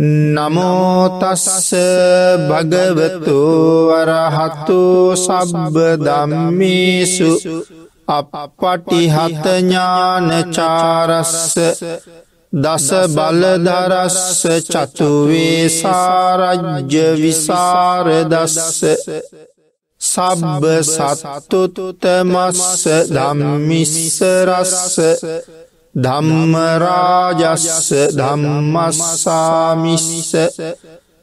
නමෝතස්ස භගවතු වරහතු සබ්බ දම්මිසු අපපටිහතඥානචාරස්ස දස බලදරස්ස චතුවේ සාරජ්‍ය විසාරදස්ස සබ්බ සත්තුතුතමස්ස දම්මිසරස්ස ධම්මරාජස්ස ධම්මස්සාමිස්ස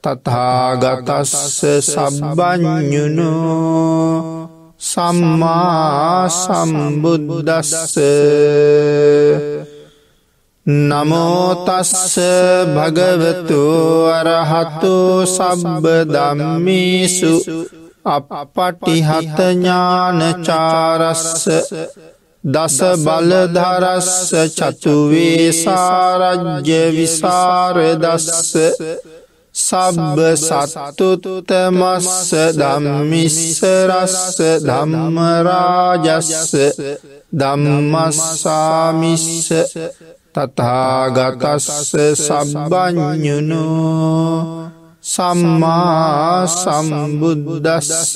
තතාගතස්ස සබ්බඥුණු සම්මා සම්බුද්දස්ස නමෝතස්ස භගවතු අරහතු සබ්බ දම්මිසු අප පටිහතඥානචාරස්ස දස බලධරස්ස චතුවේ සාරජ්‍ය විසාරදස්ස සබ්බ සත්තුතුතමස්ස ධම්මිස්සරස්ස ධම්මරාජස්ස ධම්මස්සාමිස්ස තතාගතස්ස සබ්බඥුණු සම්මා සම්බුද්දස්ස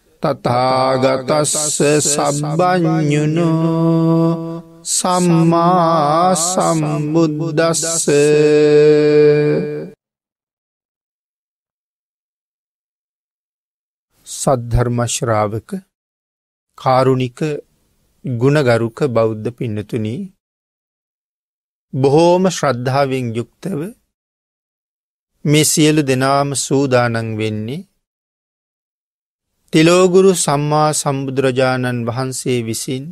තතාගතස්ස සබ්බඥුණු සම්මා සම්බුද්දස්ස සද්ධර්මශ්‍රාවක කාරුණික ගුණගරුක බෞද්ධ පින්නතුනී බොහෝම ශ්‍රද්ධාවෙන් යුක්තව මේ සියලු දෙනාම සූදානන් වෙන්නේ තිලෝගුරු සම්මා සම්බුදුරජාණන් වහන්සේ විසින්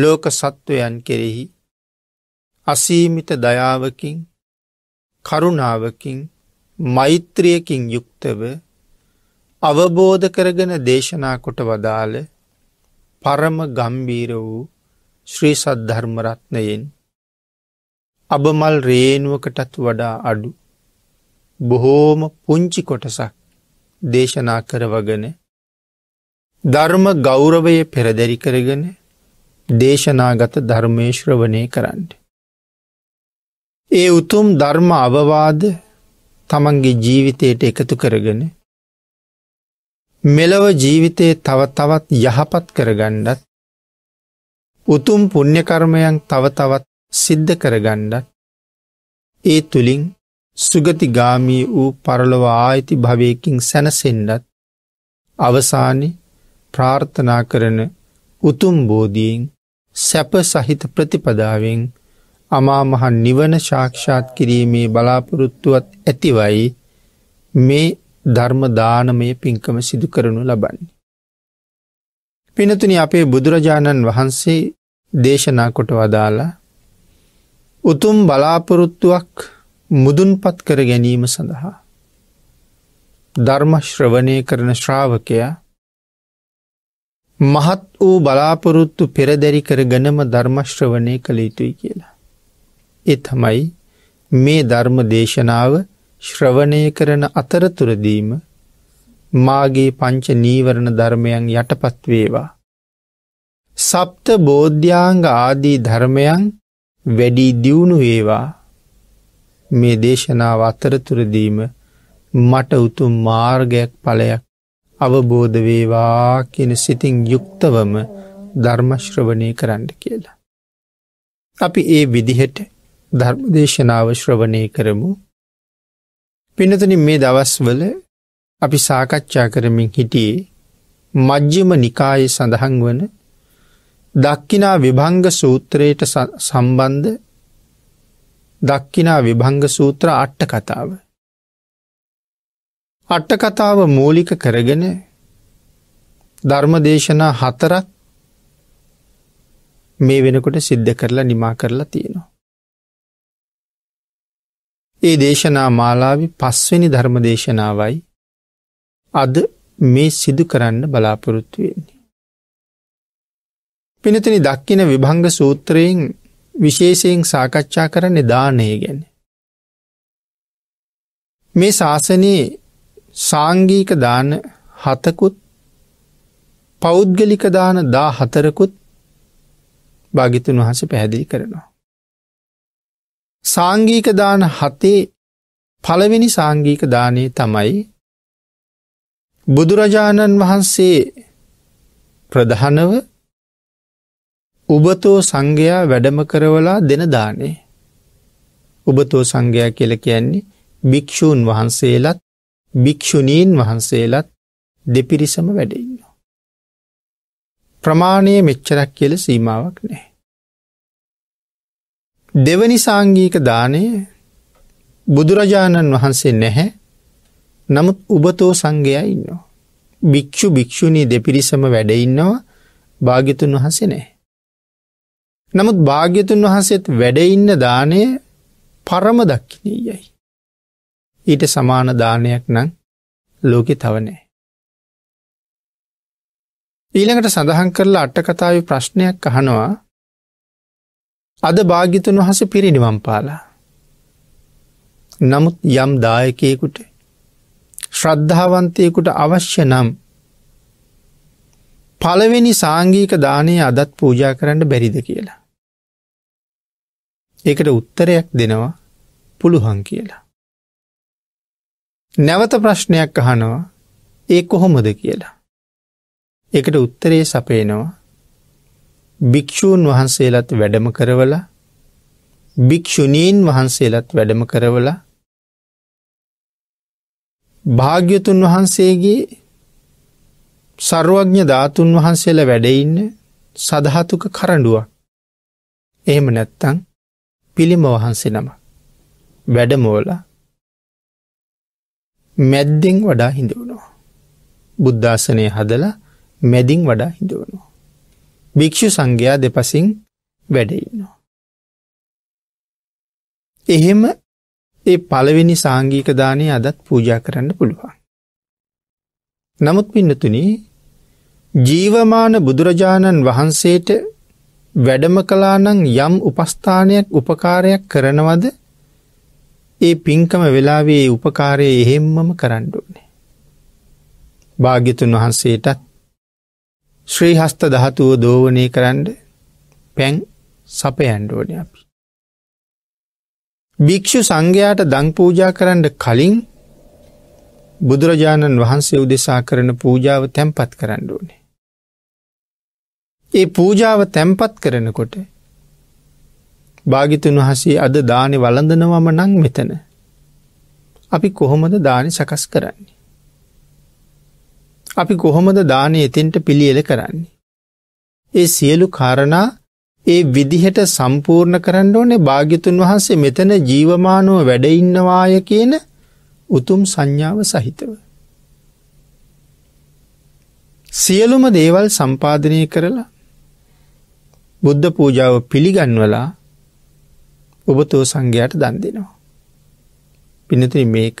ලෝක සත්වයන් කෙරෙහි අසීමිත දයාවකින් කරුණාවකින් මෛත්‍රියකින් යුක්තව අවබෝධ කරගෙන දේශනා කොට වදාළ පරම ගම්බීර වූ ශ්‍රී සද්ධර්මරත්නයෙන් අබමල් රේනුවකටත් වඩා අඩු බොහෝම පුංචි කොටසක් දේශනා කරවගන ධර්ම ගෞරවය පෙරදැරි කරගෙන දේශනාගත ධර්මේශ්‍රවනය කරන්න. ඒ උතුම් ධර්ම අවවාද තමන්ගේ ජීවිතයට එකතු කරගෙන මෙලව ජීවිතයේ තව තවත් යහපත් කරගණ්ඩත් උතුම් පුුණ්්‍යකර්මයන් තව තවත් සිද්ධ කරගණ්ඩත් ඒ තුළින් සුගතිගාමී වූ පරලොව ආයිති භවයකින් සැනසෙන්ඩත් අවසානි ප්‍රාර්ථනා කරන උතුම් බෝධීෙන් සැප සහිත ප්‍රතිපදාවෙන් අමාමහන් නිවන ශාක්ෂාත් කිරීමේ බලාපොරොත්තුවත් ඇතිවයි මේ ධර්මදානමය පින්කම සිදු කරනු ලබන්නේ. පිනතුනි අපේ බුදුරජාණන් වහන්සේ දේශනා කොට වදාලා උතුම් බලාපොරොත්තුවක් මුදුන්පත් කර ගැනීම සඳහා. ධර්මශ්‍රවනය කරන ශ්‍රාවකයා මහත් වූ බලාපොරොත්තු පෙරදැරි කර ගනම ධර්මශ්‍රවනය කළ යුතුයි කියලා. එතමයි මේ ධර්ම දේශනාව ශ්‍රවණය කරන අතරතුරදීම මාගේ පංච නීවරණ ධර්මයන් යටපත් වේවා. සප්ත බෝධ්‍යාංග ආදී ධර්මයන් වැඩි දියුණු වේවා මේ දේශනාව අතරතුරදීම මට උතුම් මාර්ගයක් ඵලයක් අවබෝධ වේවා කියන සිතින් යුක්තවම ධර්මශ්‍රවණය කරන්න කියලා. අපි ඒ විදිහට ධර්මදේශනාව ශ්‍රවණය කරමු. පිනතන මේ දවස්වල අපි සාකච්ඡා කරමින් හිටියේ මජ්්‍යම නිකාය සඳහන් වන දක්කිනා විභංග සූත්‍රයට සම්බන්ධ දක්කිනා විභංග සූත්‍ර අට්ට කතාව. අට්ට කතාව මූලික කරගෙන ධර්මදේශනා හතරත් මේ වෙනකොට සිද්ධ කරලා නිමා කරලා තියෙනවා. ඒ දේශනා මාලාවි පස්වෙනි ධර්මදේශනාවයි අද මේ සිදු කරන්න බලාපොරොත්තු වෙන්නේ. පිනතිනි දක්කින විභංග සූත්‍රයෙන් විශේෂයෙන් සාකච්ඡා කරන්නේ දානය ගැන. මේ ශාසනයේ සාංගීක දාන හතකුත් පෞද්ගලික දාන දා හතරකුත් භාගිතුන් වහස පැහැදිලි කරනවා. සාංගීක දාන හතේ පළවෙනි සාංගීක දානය තමයි බුදුරජාණන් වහන්සේ ප්‍රධානව උබතෝ සංඝයා වැඩම කරවලා දෙන දානේ. උබතෝ සංඝයා කියල කියන්නේ භික්‍ෂූන් වහන්සේලත් භික්‍ෂුණීන් වහන්සේලත් දෙපිරිසම වැඩඉන්න. ප්‍රමාණය මෙච්චරක් කියල සීමාවක් නෑ. දෙවනි සංගීක දානය බුදුරජාණන් වහන්සේ නැහැ නමුත් උබතෝ සංඝයා ඉන්නවා. භික්‍ෂු භික්‍ෂුණී දෙපිරිසම වැඩඉන්නවා භාගිතුන් වහසේ නෑ. නමුත් භාග්‍යතුන් වහන්සේත් වැඩඉන්න දානය පරම දක්කිනීයයි. ඊට සමාන දානයක් නං ලෝකෙ තවනෑ. ඊළඟට සඳහන් කරලා අට්ටකතාව ප්‍රශ්නයක් අහනවා අද භාගිතුන් වහස පිරිනිවම් පාලා. නමුත් යම් දායකයෙකුට ශ්‍රද්ධාවන්තයකුට අවශ්‍ය නම් පළවෙනි සාංගීක දානය අදත් පූජා කරන්න බැරිද කියලා. ඒකට උත්තරයක් දෙනවා පුළුහන් කියලා. නැවත ප්‍රශ්නයක් අහනවා ඒ කොහොමද කියලා. එකට උත්තරේ සපේනවා භික්‍ෂූන් වහන්සේලත් වැඩම කරවල භික්‍ෂුණීන් වහන්සේලත් වැඩම කරවල භාග්‍යතුන් වහන්සේගේ සරුවඥ ධාතුන් වහන්සේලා වැඩඉන්න සදහතුක කරඩුවක් එහෙම නැත්තං පිළිම වහන්සේ නම වැඩමෝල මැද්දෙන් වඩා හිඳවුණවා. බුද්ධාසනය හදල මැදින් වඩා හිඳවුණවා. භික්‍ෂු සංඝයා දෙපසින් වැඩඉන්නවා. එහෙම ඒ පළවෙනි සාංගීකදානය අදත් පූජා කරන්න පුළුවන්. නමුත් පින්නතුනි ජීවමාන බුදුරජාණන් වහන්සේට වැඩම කලානං යම් උපස්ථානයක් උපකාරයක් කරනවද ඒ පින්කම වෙලාවේ උපකාරය එහෙම්මම කරණ්ඩුවනේ. භාගිතුන් වහන්සේටත් ශ්‍රීහස්ත දහතුව දෝවනය කරන්ඩ පැන් සපයන්ඩුවන අපි. භික්‍ෂු සංඝයාට දංපූජා කරන්න කලින් බුදුරජාණන් වහන්සේ උදෙසා කරන පූජාව තැන්පත් කරණ්ඩුවනේ. ඒ පූජාව තැම්පත් කරනකොට භාගිතුන් වහසේ අද දානෙ වලඳනවම නං මෙතන අපි කොහොමද දානෙ සකස් කරන්නේ. අපි කොහොමද දානය එතින්ට පිළියෙල කරන්නේ. ඒ සියලු කාරණා ඒ විදිහට සම්පූර්ණ කරන්න ඕනේ භාග්‍යතුන් වහන්සේ මෙතන ජීවමානුව වැඩඉන්නවාය කියන උතුම් සංඥාව සහිතව. සියලුම දේවල් සම්පාධනය කරලා බුද්ධ පූජාව පිළිගන්වලා ඔබතෝ සංඝයාට දන් දෙනවා. පිනති මේක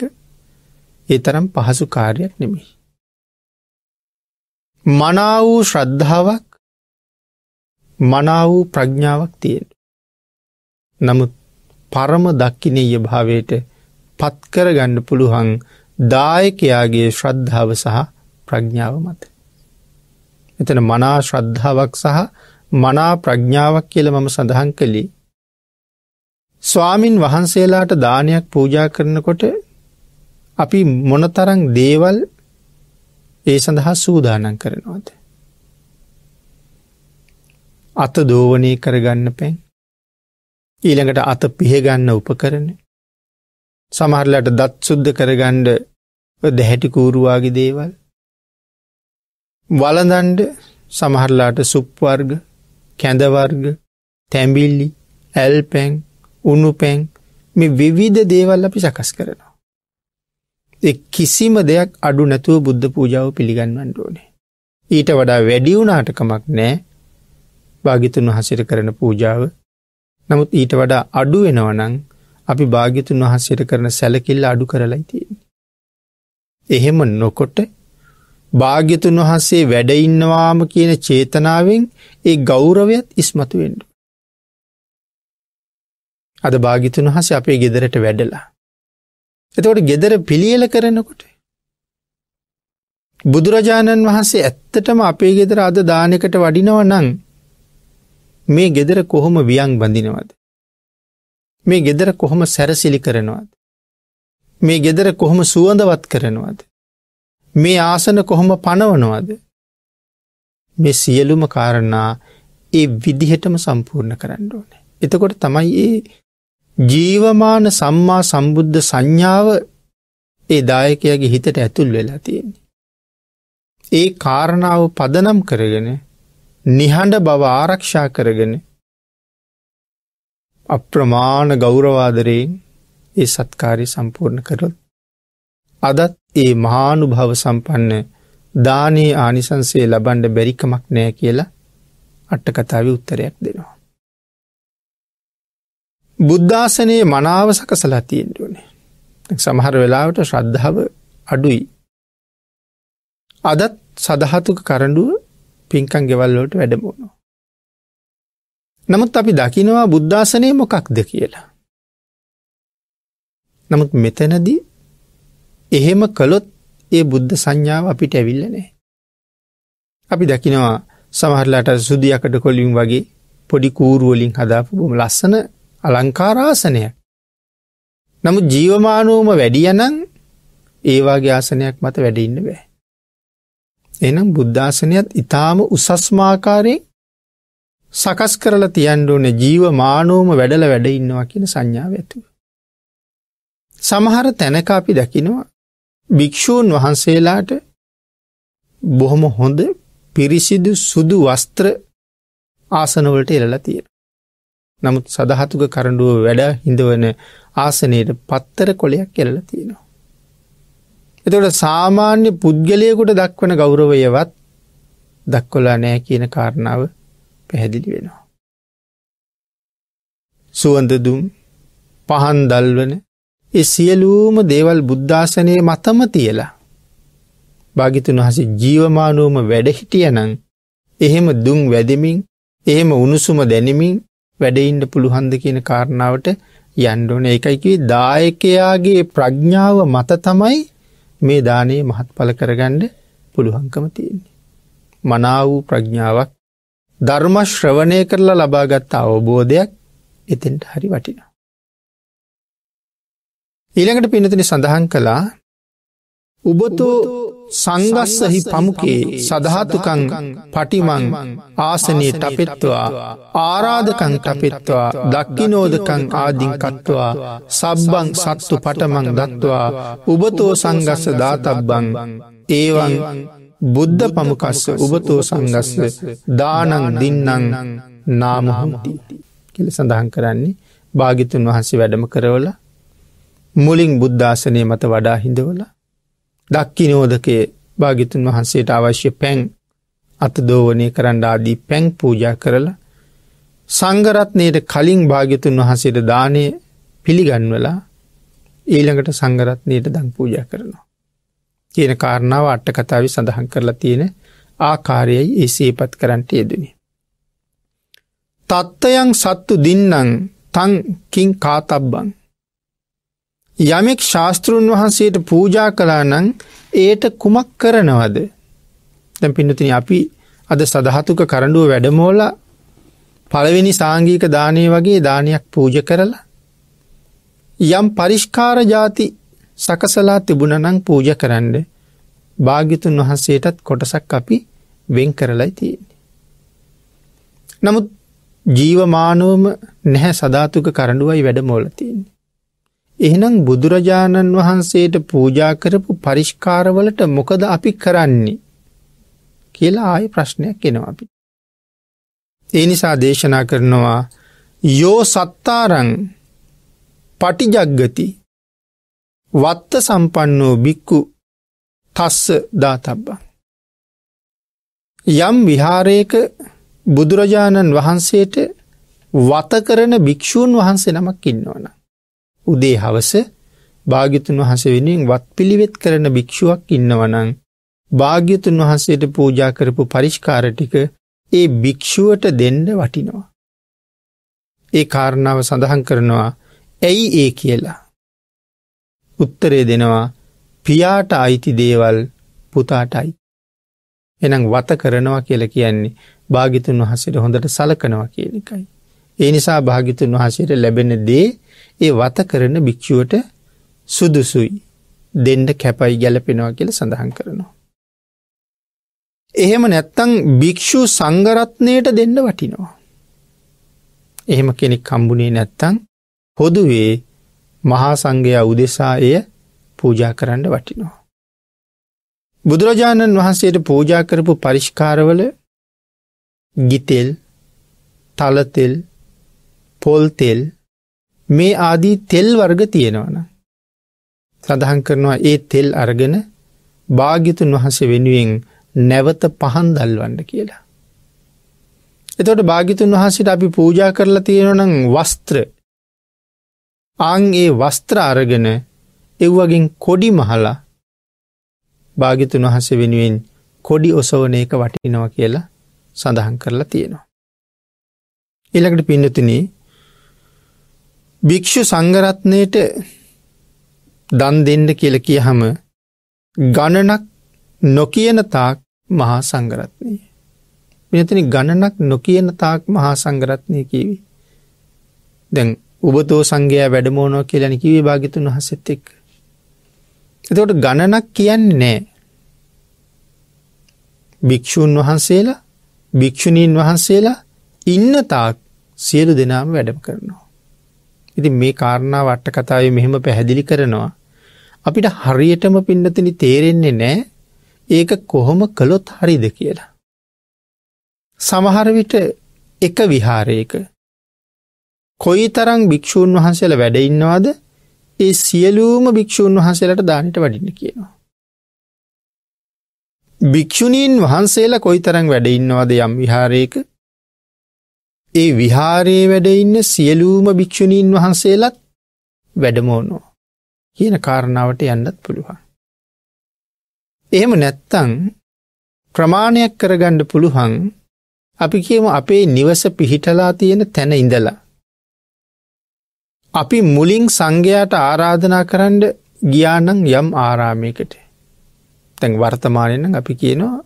ඒ තරම් පහසු කාර්යක් නෙමි. මනා වූ ශ්‍රද්ධාවක් මනා වූ ප්‍රඥාවක් තියෙන. නමුත් පරම දක්කිනීය භාවයට පත්කර ගණ්ඩ පුළුහන් දායකයාගේ ශ්‍රද්ධාව සහ ප්‍රඥාව මත. එතන මනා ශ්‍රද්ධාවක් සහ මනා ප්‍රඥාවක් කියල මම සඳහන් කළි. ස්වාමින් වහන්සේලාට දානයක් පූජා කරනකොට අපි මොනතරං දේවල් ඒ සඳහා සූදානන් කරනවාද. අත දෝවනය කරගන්න පැන් ඊළඟට අත පිහගන්න උපකරන සමහරලට දත් සුද්ධ කරගණ්ඩ දැහැටිකූරුවාගේ දේවල් වලදන්ඩ සමහරලාට සුප්වර්ග කැඳවර්ග තැඹිල්ලි ඇල්පැන් උනුපැන් මේ විවිධ දේවල් අපි සකස් කරනවා. එ කිසිම දෙයක් අඩු නැතුව බුද්ධ පූජාව පිළිගන්වන්න ඕනේ. ඊට වඩා වැඩිවුනාටකමක් නෑ භාගිතුන් වහසිර කරන පූජාව නමුත් ඊට වඩා අඩු වෙනවනං අපි භාගිතුන් වහන්සේට කරන සැලකිල්ල අඩු කරලා තියෙන්. එහෙම නොකොට භාග්‍යතුන් වහන්සේ වැඩඉන්නවාම කියන චේතනාවෙන් ඒ ගෞරවයත් ඉස්මතුවෙන්ඩු. අද භාගිතුන් වහස අපේ ගෙදරට වැඩලා. එතකොට ගෙදර පිළියල කරනකොට. බුදුරජාණන් වහන්සේ ඇත්තටම අපේ ගෙදර අද දානකට වඩිනව නං මේ ගෙදර කොහොම වියන් බඳිනවද. මේ ගෙදර කොහොම සැරසිලි කරනවද. මේ ගෙදර කොහොම සුවඳවත් කරනවද. මේ ආසන කොහොම පනවනවාද. මේ සියලුම කාරණා ඒ විදිහටම සම්පූර්ණ කරන්න ඕනේ. එතකොට තමයි ඒ ජීවමාන සම්මා සම්බුද්ධ සංඥාව ඒ දායකයාගේ හිතට ඇතුල් වෙලා තියෙන්නේ. ඒ කාරණාව පදනම් කරගෙන නිහඬ බව ආරක්ෂා කරගෙන අප්‍රමාණ ගෞරවාදරයෙන් ඒ සත්කාරය සම්පූර්ණ කරොත් අදත් ඒ මහානුභව සම්පන්න දානයේ ආනිසන්සේ ලබන්ඩ බැරිකමක් නෑ කියලා අට්ටකතාව උත්තරයක් දෙනවා. බුද්ධාසනයේ මනාව සකසලා තියෙන්ටුවනේ. සමහර වෙලාවට ශ්‍රද්ධාව අඩුයි. අදත් සදහතුක කරඩුව පින්කං ගෙවල්ලෝට වැඩමුණු. නමුත් අපි දකිනවා බුද්ධාසනය මොකක්ද කියලා. නමුත් මෙතැනදී එහෙම කළොත් ඒ බුද්ධ සංඥාව අපිට ඇවිල්ල නෑ. අපි දකිනවා සමහරලාට සුදියකට කොලින් වගේ පොඩි කූරුවලින් හදාපු බොම ලස්සන අලංකාරාසනයක්. නමු ජීවමානුවම වැඩියනං ඒවාගේ ආසනයක් මත වැඩඉන්න බෑ. එනම් බුද්ධාසනයත් ඉතාම උසස්මාකාරයෙන් සකස් කරලා තියන්ඩෝන ජීව මානෝම වැඩල වැඩ ඉන්නවා කියන සංඥාව ඇතුව. සමහර තැනක අපි දකිනවා භික්‍ෂූන් වහන්සේලාට බොහොම හොඳ පිරිසිදු සුදු වස්ත්‍ර ආසනවලට එළලා තියෙන. නමුත් සදහතුක කරඩුව වැඩ හිඳවන ආසනයට පත්තර කොලයක් එල්ල තියෙනවා. එතකට සාමාන්‍ය පුද්ගලයකුට දක්වන ගෞරවයවත් දක්කොලා නෑ කියන කාරණාව පැහැදිලි වෙනවා. සුවඳදුම් පහන් දල්වන එ සියලූම දේවල් බුද්ධාසනය මතම තියලා. භාගිතුන් වහස ජීවමානුවම වැඩහිටියනං එහෙම දුම් වැදමින් එහෙම උණුසුම දැනමින් වැඩයින්ඩ පුළහන්ද කියන කාරණාවට යන්ඩෝන එකයිකි දායකයාගේ ප්‍රඥ්ඥාව මත තමයි මේ දානයේ මහත්ඵල කරගණ්ඩ පුළුවන්කම තියෙන්නේ. මනාවූ ප්‍රඥාවක් ධර්ම ශ්‍රවණය කරලා ලබාගත්තා අවබෝධයක් එතෙන්ට හරි වටිනා. ඊළඟට පිනතින සඳහන් කළා උබතු සංගස්සහි පමුකේ සදහතුකං පටිමං ආසනයේ ටපෙත්වා ආරාධකං ටපෙත්වා දක්කිනෝදකං ආදිංකත්වා සබ්බං සත්තු පටමං දත්වා උබතෝ සංගස්ස දාතබ්බං ඒවන් බුද්ධ පමුකස්ස උබතෝ සංගස්ස දානං දින්නං නාමහමති කියල සඳහන් කරන්නේ භාගිතුන් වහන්සේ වැඩම කරවලා මුලින් බුද්ධාසනය මත වඩා හිඳවල දක්කි නෝදකේ භාගිතුන් වහන්සේට අවශ්‍ය පැන් අත දෝවනය කරන්න ආදී පැන් පූජා කරලා සංගරත්නයට කලින් භාගිතුන් වහන්සේට දානය පිළිගන්වලා ඊළඟට සංගරත්නයට දං පූජා කරනවා. කියන කාරණාව අට්ට කතාව සඳහන් කරලා තියෙන ආකාරයයි ඒ සේපත් කරන්නට යෙදනි. තත්තයන් සත්තු දින්නං තං කින් කාතබ්බං යමෙක් ශාස්තෘන් වහන්සේට පූජා කලා නං ඒට කුමක් කරනවද. දැ පිනතින අපි අද සදහතුක කරඩුව වැඩමෝල පළවෙනි සාංගීක දානය වගේ දානයක් පූජ කරලා. යම් පරිෂ්කාර ජාති සකසලා තිබුණනං පූජ කරන්න භාගිතුන් වහන්සේටත් කොටසක් අපි වෙන් කරලයි තියෙන්නේ. නමුත් ජීවමානුවම නැහැ සධාතුක කරඩුවයි වැඩමෝල තියන්නේ. එහෙනම් බුදුරජාණන් වහන්සේට පූජා කරපු පරිෂ්කාරවලට මොකද අපි කරන්නේ කියලා ආය ප්‍රශ්නයක් එනවා අපි. ඒ නිසා දේශනා කරනවා යෝ සත්තාරං පටිජග්ගති වත්ත සම්පන්නෝ බික්කු තස්ස දාතබ්බා. යම් විහාරයක බුදුරජාණන් වහන්සේට වත කරන භික්‍ෂූන් වහන්සේ නමක් ඉන්නවන. උදේ හවස භාග්‍යතුන් වහස වෙනුවෙන් වත් පිළිවෙත් කරන භික්‍ෂුවක් ඉන්නවනං. භාග්‍යතුන් වහන්සේට පූජා කරපු පරිෂ්කාර ටික ඒ භික්‍ෂුවට දෙන්න වටිනවා. ඒ කාරණාව සඳහන් කරනවා ඇයි ඒ කියලා. උත්තරේ දෙනවා පියාට අයිති දේවල් පුතාටයි. එනම් වත කරනවා කියල කියන්නේ භාගිතුන් වහසට හොඳට සලකනවා කියන එකයි. ඒ නිසා භාගිතුන් වහසට ලැබෙන දේ ඒ වත කරන භික්‍ෂුවට සුදුසුයි දෙන්ඩ කැපයි ගැලපෙනවා කියල සඳහන් කරනවා. එහෙම නැත්තං භික්‍ෂූ සංගරත්නයට දෙන්න වටිනවා. එහෙම කෙනෙක් කම්බුණේ නැත්තං හොදුවේ මහා සංඝයා උදෙසා එය පූජා කරන්න වටිනවා. බුදුරජාණන් වහන්සේට පූජා කරපු පරිෂ්කාරවල ගිතෙල් තලතෙල් පොල්තෙල් මේ ආදී තෙල් වර්ග තියෙනවන. සඳහන් කරනවා ඒ තෙල් අරගෙන භාගිතුන් වහසේ වෙනුවෙන් නැවත පහන් දල්වන්න කියලා. එතොට භාගිතුන් වහසට අපි පූජා කරලා තියෙනනං වස්ත්‍ර ආං ඒ වස්ත්‍ර අරගෙන එව්වගෙන් කොඩි මහලා භාගිතුන් වහස වෙනුවෙන් කොඩි ඔසවන එක වටිනවා කියලා සඳහන් කරලා තියෙනවා. එළකට පින්නතුනේ භික්‍ෂු සංගරත්නයට දන් දෙන්න කියල කිය හම ගණනක් නොකියන තාක් මහා සංගරත්නය. මෙතන ගණනක් නොකියන තාක් මහා සංගරත්නය කිවි. දැන් උබතෝ සංගයා වැඩමෝනෝ කියලන කිවේ භාගිතුන් වහසෙත්තෙක්. එතකොට ගණනක් කියන්නේ නෑ. භික්‍ෂූන් වහන්සේලා භික්‍ෂුණීන් වහන්සේලා ඉන්න තාක් සියලු දෙනාම වැඩම කරනවා. ඉතින් මේ කාරණාව අට කතාවේ මෙහෙම පැහැදිලි කරනවා. අපිට හරියටම පින්නතනි තේරෙන්නේ නෑ ඒක කොහොම කළොත් හරිද කියලා. සමහරවිට එක විහාරයක. කොයි තරං භික්‍ෂූන් වහන්සේල වැඩඉන්නවාද ඒ සියලූම භික්‍ෂූන් වහන්සේලට දානට වඩින්න කියනවා. භික්‍ෂුණීන් වහන්සේලා කොයි තරං වැඩඉන්නවාද යම් විහාරයක ඒ විහාරයේ වැඩ ඉන්න සියලූම භික්‍ෂුණීන් වහන්සේලත් වැඩමෝනෝ කියන කාරණාවට යන්නත් පුළුවන්. එහෙම නැත්තං ප්‍රමාණයක් කරගණ්ඩ පුළුහන් අපි කියම අපේ නිවස පිහිටලා තියෙන තැන ඉඳලා. අපි මුලින් සංඝයාට ආරාධනා කරන්න ගියානං යම් ආරාමයකට. තැන් වර්තමානයන අපි කියනවා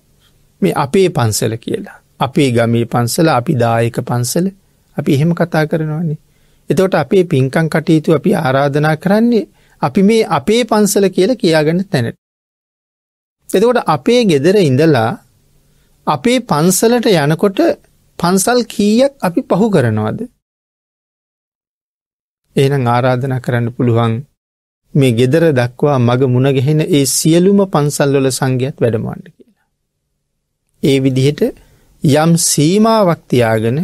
මේ අපේ පන්සල කියලා. අපේ ගමේ පන්සල අපි දායක පන්සල අපි එහෙම කතා කරනවන්නේ. එතවට අපේ පින්කං කටයුතු අපි ආරාධනා කරන්නේ අපි මේ අපේ පන්සල කියලා කියාගන්න තැනට. එතකොට අපේ ගෙදර ඉඳලා අපේ පන්සලට යනකොට පන්සල් කීයක් අපි පහු කරනවාද. එනම් ආරාධනා කරන්න පුළුවන් මේ ගෙදර දක්වා මග මුණගෙහෙන ඒ සියලුම පන්සල්වල සංඝයත් වැඩමාන්න කියලා. ඒ විදිහට යම් සීමාවක් තියාගෙන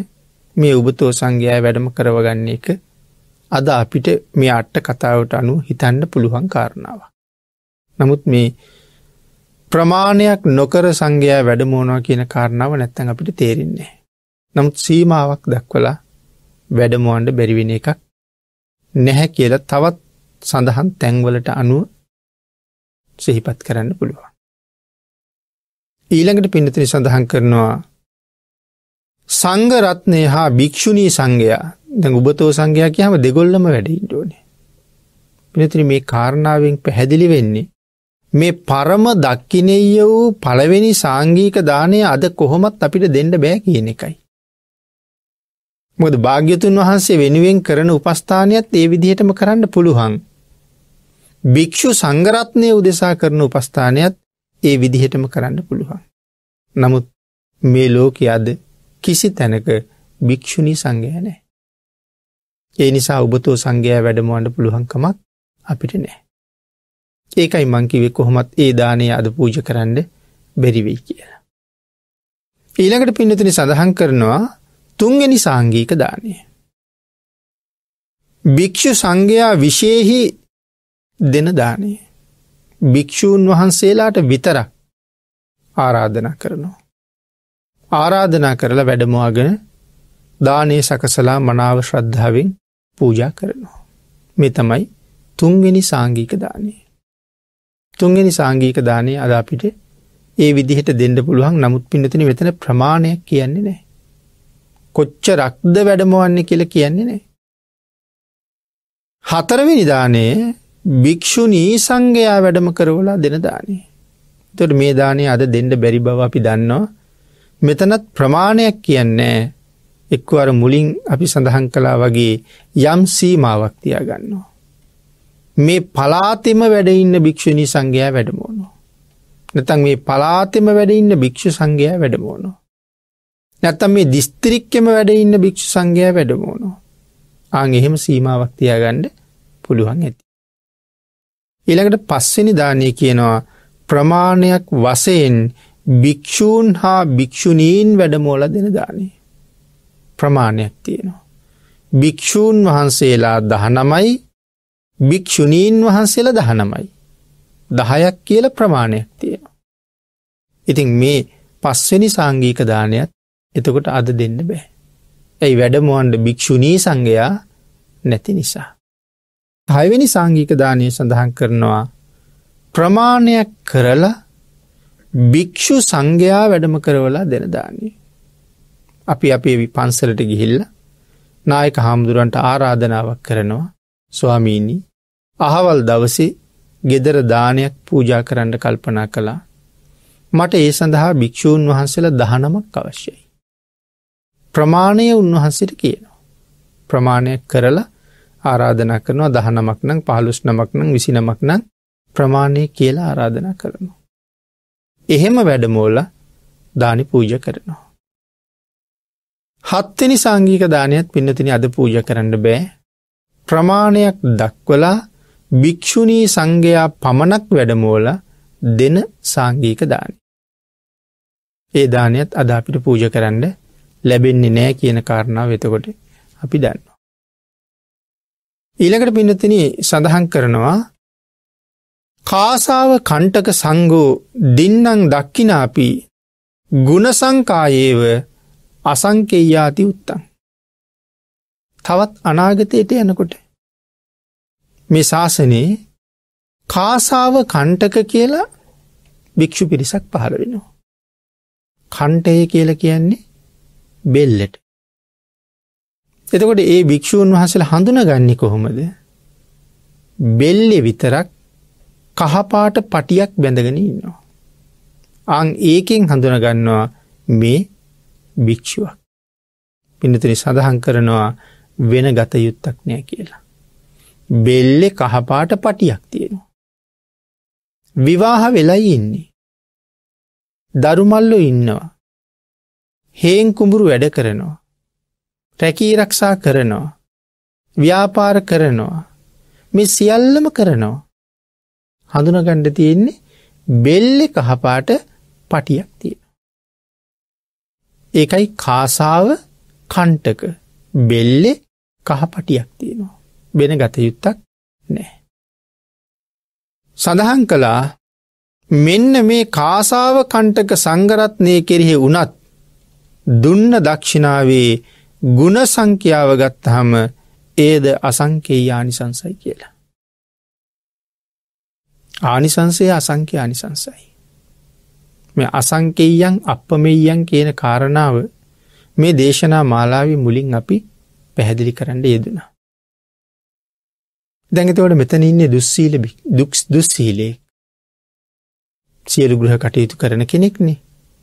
මේ උබතෝ සංඝයා වැඩම කරවගන්න එක අද අපිට මේ අට්ට කතාවට අනු හිතන්න පුළුවන් කාරණාව. නමුත් මේ ප්‍රමාණයක් නොකර සංඝයා වැඩමෝනවා කියන කාරණාව නැත්තන් අපිට තේරෙන්නේ. නමුත් සීමාවක් දක්වලා වැඩමුවන්ට බැරිවෙන එකක් නැහැ කියලා තවත් සඳහන් තැන්වලට අනුව සිහිපත් කරන්න පුළුවන්. ඊළඟට පිනතිනි සඳහන් කරනවා සංගරත්නය හා භික්‍ෂුණී සංඝයා දැ උබතෝ සංඝයා කියහම දෙගොල්ලම වැඩිටෝනේ. පිනතිරි මේ කාරණාවෙන් පැහැදිලි වෙන්නේ. මේ පරම දක්කිනෙය වූ පළවෙනි සාංගීක දානය අද කොහොමත් අපිට දෙන්න බෑ කියන එකයි. මොද භාග්‍යතුන් වහන්සේ වෙනුවෙන් කරන උපස්ථානයක්ත් ඒ විදිහටම කරන්න පුළුවන්. භික්‍ෂු සංගරත්නය උදෙසා කරන උපස්ථානයත් ඒ විදිහටම කරන්න පුළුවන්. නමුත් මේ ලෝක අද කිසි තැනක භික්‍ෂුණී සංඝය නෑ. ඒ නිසා ඔබතෝ සංඝයා වැඩමුවන්ට පුළුවන්කමක් අපිට නෑ. ඒකයි මංකිවෙක් කොහොමත් ඒ දානය අද පූජ කරන්න බැරිවෙයි කියලා. ඊළඟට පින්නතින සඳහන් කරනවා තුන්ගනි සංගීක දානය. භික්‍ෂු සංඝයා විශේහි දෙන දානය. භික්‍ෂූන් වහන්සේලාට විතරක් ආරාධනා කරනවා. ආරාධනා කරලා වැඩමවාගෙන දානය සකසලා මනාව ශ්‍රද්ධාවෙන් පූජා කරනවා. මේ තමයි තුන්වෙනි සාංගීක දානය. තුන්වෙනි සාංගීක දානය අද අපිට ඒ විදිහට දෙන්න පුළුවන් නමුත් පිනතින වෙතන ප්‍රමාණයක් කියන්නේ නෑ. කොච්ච රක්ද වැඩමවන්නේ කියල කියන්නේ නෑ. හතරවෙනි දානයේ භික්‍ෂුණී සංඝයා වැඩම කරවලා දෙන දානේ. තොට මේ දානය අද දෙන්න බැරි බව අපි දන්නවා මෙතනත් ප්‍රමාණයක් කියන්නේ එක්වර මුලින් අපි සඳහන් කලා වගේ යම් සීමාවක් තියාගන්නවා. මේ පලාතෙම වැඩඉන්න භික්‍ෂණී සංඝයා වැඩමෝනෝ. නැතන් මේ පලාතෙම වැඩඉන්න භික්‍ෂ සංඝයා වැඩමෝනෝ. නැත්තම් මේ දිස්ත්‍රික්කෙම වැඩඉන්න භික්‍ෂ සංඝයා වැඩමෝනෝ. ආං එහෙම සීමාවක් තියාගණ්ඩ පුළුවන් ඇති. ඊළඟට පස්සනි දානය කියනවා ප්‍රමාණයක් වසයෙන් භික්‍ෂූන් හා භික්‍ෂුණීන් වැඩමෝල දෙන දානේ. ප්‍රමාණයක් තියෙනවා. භික්‍ෂූන් වහන්සේලා දහනමයි භික්‍ෂුණීන් වහන්සේලා දහනමයි. දහයක් කියල ප්‍රමාණයක් තියෙනවා. ඉතින් මේ පස්වෙනි සංගීක දානයත් එතකොට අද දෙන්න බෑ. ඇයි වැඩමුවන්ට භික්‍ෂුණී සංඝයා නැති නිසා. හයවෙනි සංගීක දානය සඳහන් කරනවා ප්‍රමාණයක් කරලා භික්‍ෂු සංඝයා වැඩම කරවලා දෙනදාන්නේ. අපි අපේ පන්සලට ගිහිල්ල නායක හාමුදුරන්ට ආරාධනාවක් කරනවා ස්වාමීණී අහවල් දවසේ ගෙදර දානයක් පූජා කරන්න කල්පනා කළා මට ඒ සඳහා භික්‍ෂූන් වහන්සේලා දහනමක් අවශ්‍යයි. ප්‍රමාණය උන්වහන්සිට කියනවා. ප්‍රමාණයක් කරලා ආරාධනා කරනවා දහනමක් නං පහළුස් නමක් නං විසිනමක් නං ප්‍රමාණය කියලා ආරාධනා කරනවා. එහෙම වැඩමෝල දානි පූජ කරනවා. හත්තනි සංගීක දානයත් පින්නතින අද පූජ කරන්න බෑ ප්‍රමාණයක් දක්වලා භික්‍ෂුණී සංඝයා පමණක් වැඩමෝල දෙන සංගීක දාන. ඒ දානයත් අද අපිට පූජ කරන්න ලැබෙන්නේ නෑ කියන කාරණාව වෙතකොට අපි දන්නවා. ඊළකට පින්නතින සඳහන් කරනවා කාසාව කණ්ටක සංගෝ දෙන්නං දක්කිනාපි ගුණසංකායේව අසංකෙයාති උත්තං. තවත් අනාගතයට යනකොට. මේ ශාසනයේ කාසාව කණ්ටක කියලා භික්‍ෂු පිරිසක් පහර වෙනවා. කණ්ටය කියල කියන්නේ බෙල්ලට. එතකොට ඒ භික්‍ෂූන් වහසල හඳුන ගන්න කොහොමද. බෙල්ලෙ විතරක් කහපාට පටියක් බැඳගෙන ඉන්නවා. අං ඒකෙන් හඳුනගන්නවා මේ භික්‍ෂුවක්. පිනතුරි සඳහන් කරනවා වෙන ගතයුත්තක් නෑ කියලා. බෙල්ලෙ කහපාට පටියක් තියෙනවා. විවාහ වෙලයි ඉන්නේ. දරුමල්ලු ඉන්නවා. හේන් කුඹුරු වැඩ කරනවා. රැකී රක්ෂා කරනවා. ව්‍යාපාර කරනවා. මේ සියල්ලම කරනවා. හඳුනගණ්ඩ තියෙන්නේ බෙල්ලෙ කහපාට පටියක් තිය. ඒකයි කාසාව කණ්ටක බෙල්ලෙ කහපටියක් තියෙනවා. බෙන ගතයුත්තක් නෑ. සඳහන් කළා මෙන්න මේ කාසාව කණ්ටක සංගරත්නය කෙරෙහි වනත් දුන්න දක්ෂිණාවේ ගුණ සංඛ්‍යාව ගත්තහම ඒද අසංකේයානි සංසයි කියලා. ආනිසංසය අසංක්‍ය ආනිසංසයි. මේ අසංකෙයියන් අප මෙයියන් කියන කාරණාව මේ දේශනා මාලාවි මුලින් අපි පැහැදිලි කරන්න යෙදනා. දැඟතවට මෙතන ඉන්නේ දුස්සීල දුක්ස් දුස්සීලේ සියලු ගෘහ කටයුතු කරන කෙනෙක්නේ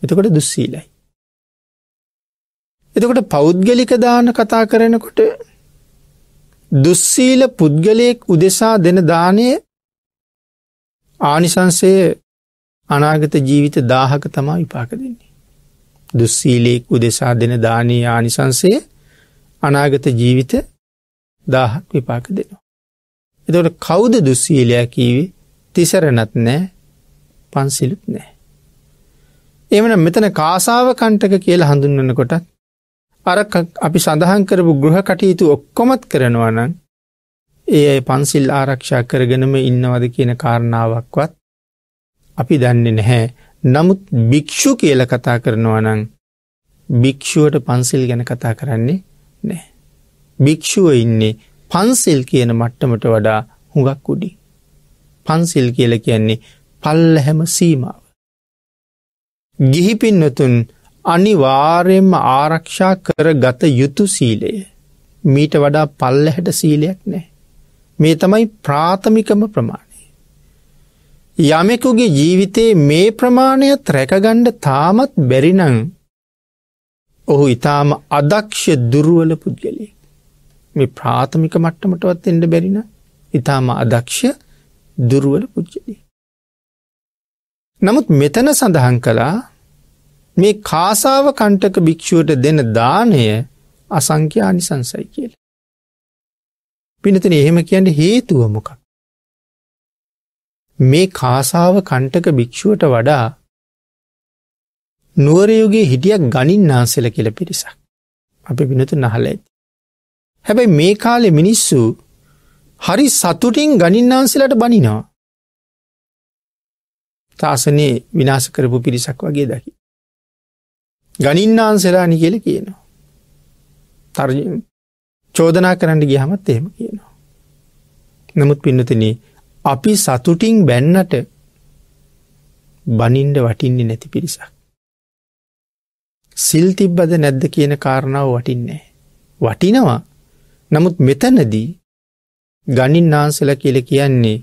එතකොට දුස්සීලයි. එතකොට පෞද්ගලික දාන කතා කරනකොට දුස්සීල පුද්ගලයෙක් උදෙසා දෙන දානය ආනිසංසය අනාගත ජීවිත දාහක තමා විපාක දෙන්නේ. දුස්සීලයෙක් උදෙසා දෙන දානී ආනිසංසය අනාගත ජීවිත දාහක් විපාක දෙනවා. එතට කෞුද දුස්සීලයා කීවි තිසරණත් නෑ පන්සිලුත් නෑ. එමන මෙතන කාසාව කණ්ටක කියලා හඳුන්වනකොටත් අර අපි සඳහන් කරපු ගෘහ කටයුතු ඔක්කොමත් කරනවා නම් ඒ පන්සිල් ආරක්ෂා කරගෙනම ඉන්නවද කියන කාරණාවක්වත් අපි දන්නේ නැහැ. නමුත් භික්‍ෂු කියල කතා කරනවා නං භික්‍ෂුවට පන්සිල් ගැන කතා කරන්නේ නෑ. භික්‍ෂුව ඉන්නේ පන්සිල් කියන මට්ටමට වඩා හුඟක් උඩි. පන්සිල් කියල කියන්නේ පල්ල හැම සීමාව. ගිහිපින්නතුන් අනිවාර්යෙන්ම ආරක්ෂා කර ගත යුතු සීලය. මීට වඩා පල්ලහැට සීලයක් නෑ. මේ තමයි ප්‍රාථමිකම ප්‍රමාණය. යමෙකුගේ ජීවිතයේ මේ ප්‍රමාණයත් රැකගණ්ඩ තාමත් බැරිනං ඔහු ඉතාම අදක්ෂ දුරුවල පුද්ගලේ. මේ ප්‍රාථමික මට්ටමටවත් එඩ බැරින ඉතාම අදක්ෂ දුරුවල පුද්ගලී. නමුත් මෙතන සඳහන් කළා මේ කාසාව කණ්ටක භික්‍ෂුවට දෙන දානය අසංඛ්‍යානි සංසයි කියල. පිනතන එහෙම කියන්න හේතුව මොකක්. මේ කාසාව කණ්ටක භික්‍ෂුවට වඩා නුවරයුගේ හිටියක් ගනින් නාසල කියල පිරිසක්. අපි පිනතු නහල ඇති. හැබැයි මේ කාලෙ මිනිස්සු හරි සතුටින් ගනින්නාන්සලට බනිනවා. තාසනයේ විනාස කරපු පිරිසක් වගේ දකි. ගනින්නාන්සලානි කියල කියනවා. චෝදනා කරන්න ගියහමත් එහෙම කියනවා. නමුත් පින්නතින අපි සතුටින් බැන්නට බනින්ඩ වටින්නේ නැති පිරිසක්. සිල් තිබ්බද නැද්ද කියන කාරණාව වටින්නේ. වටිනවා නමුත් මෙතැනදී ගනින් නාන්සල කියල කියන්නේ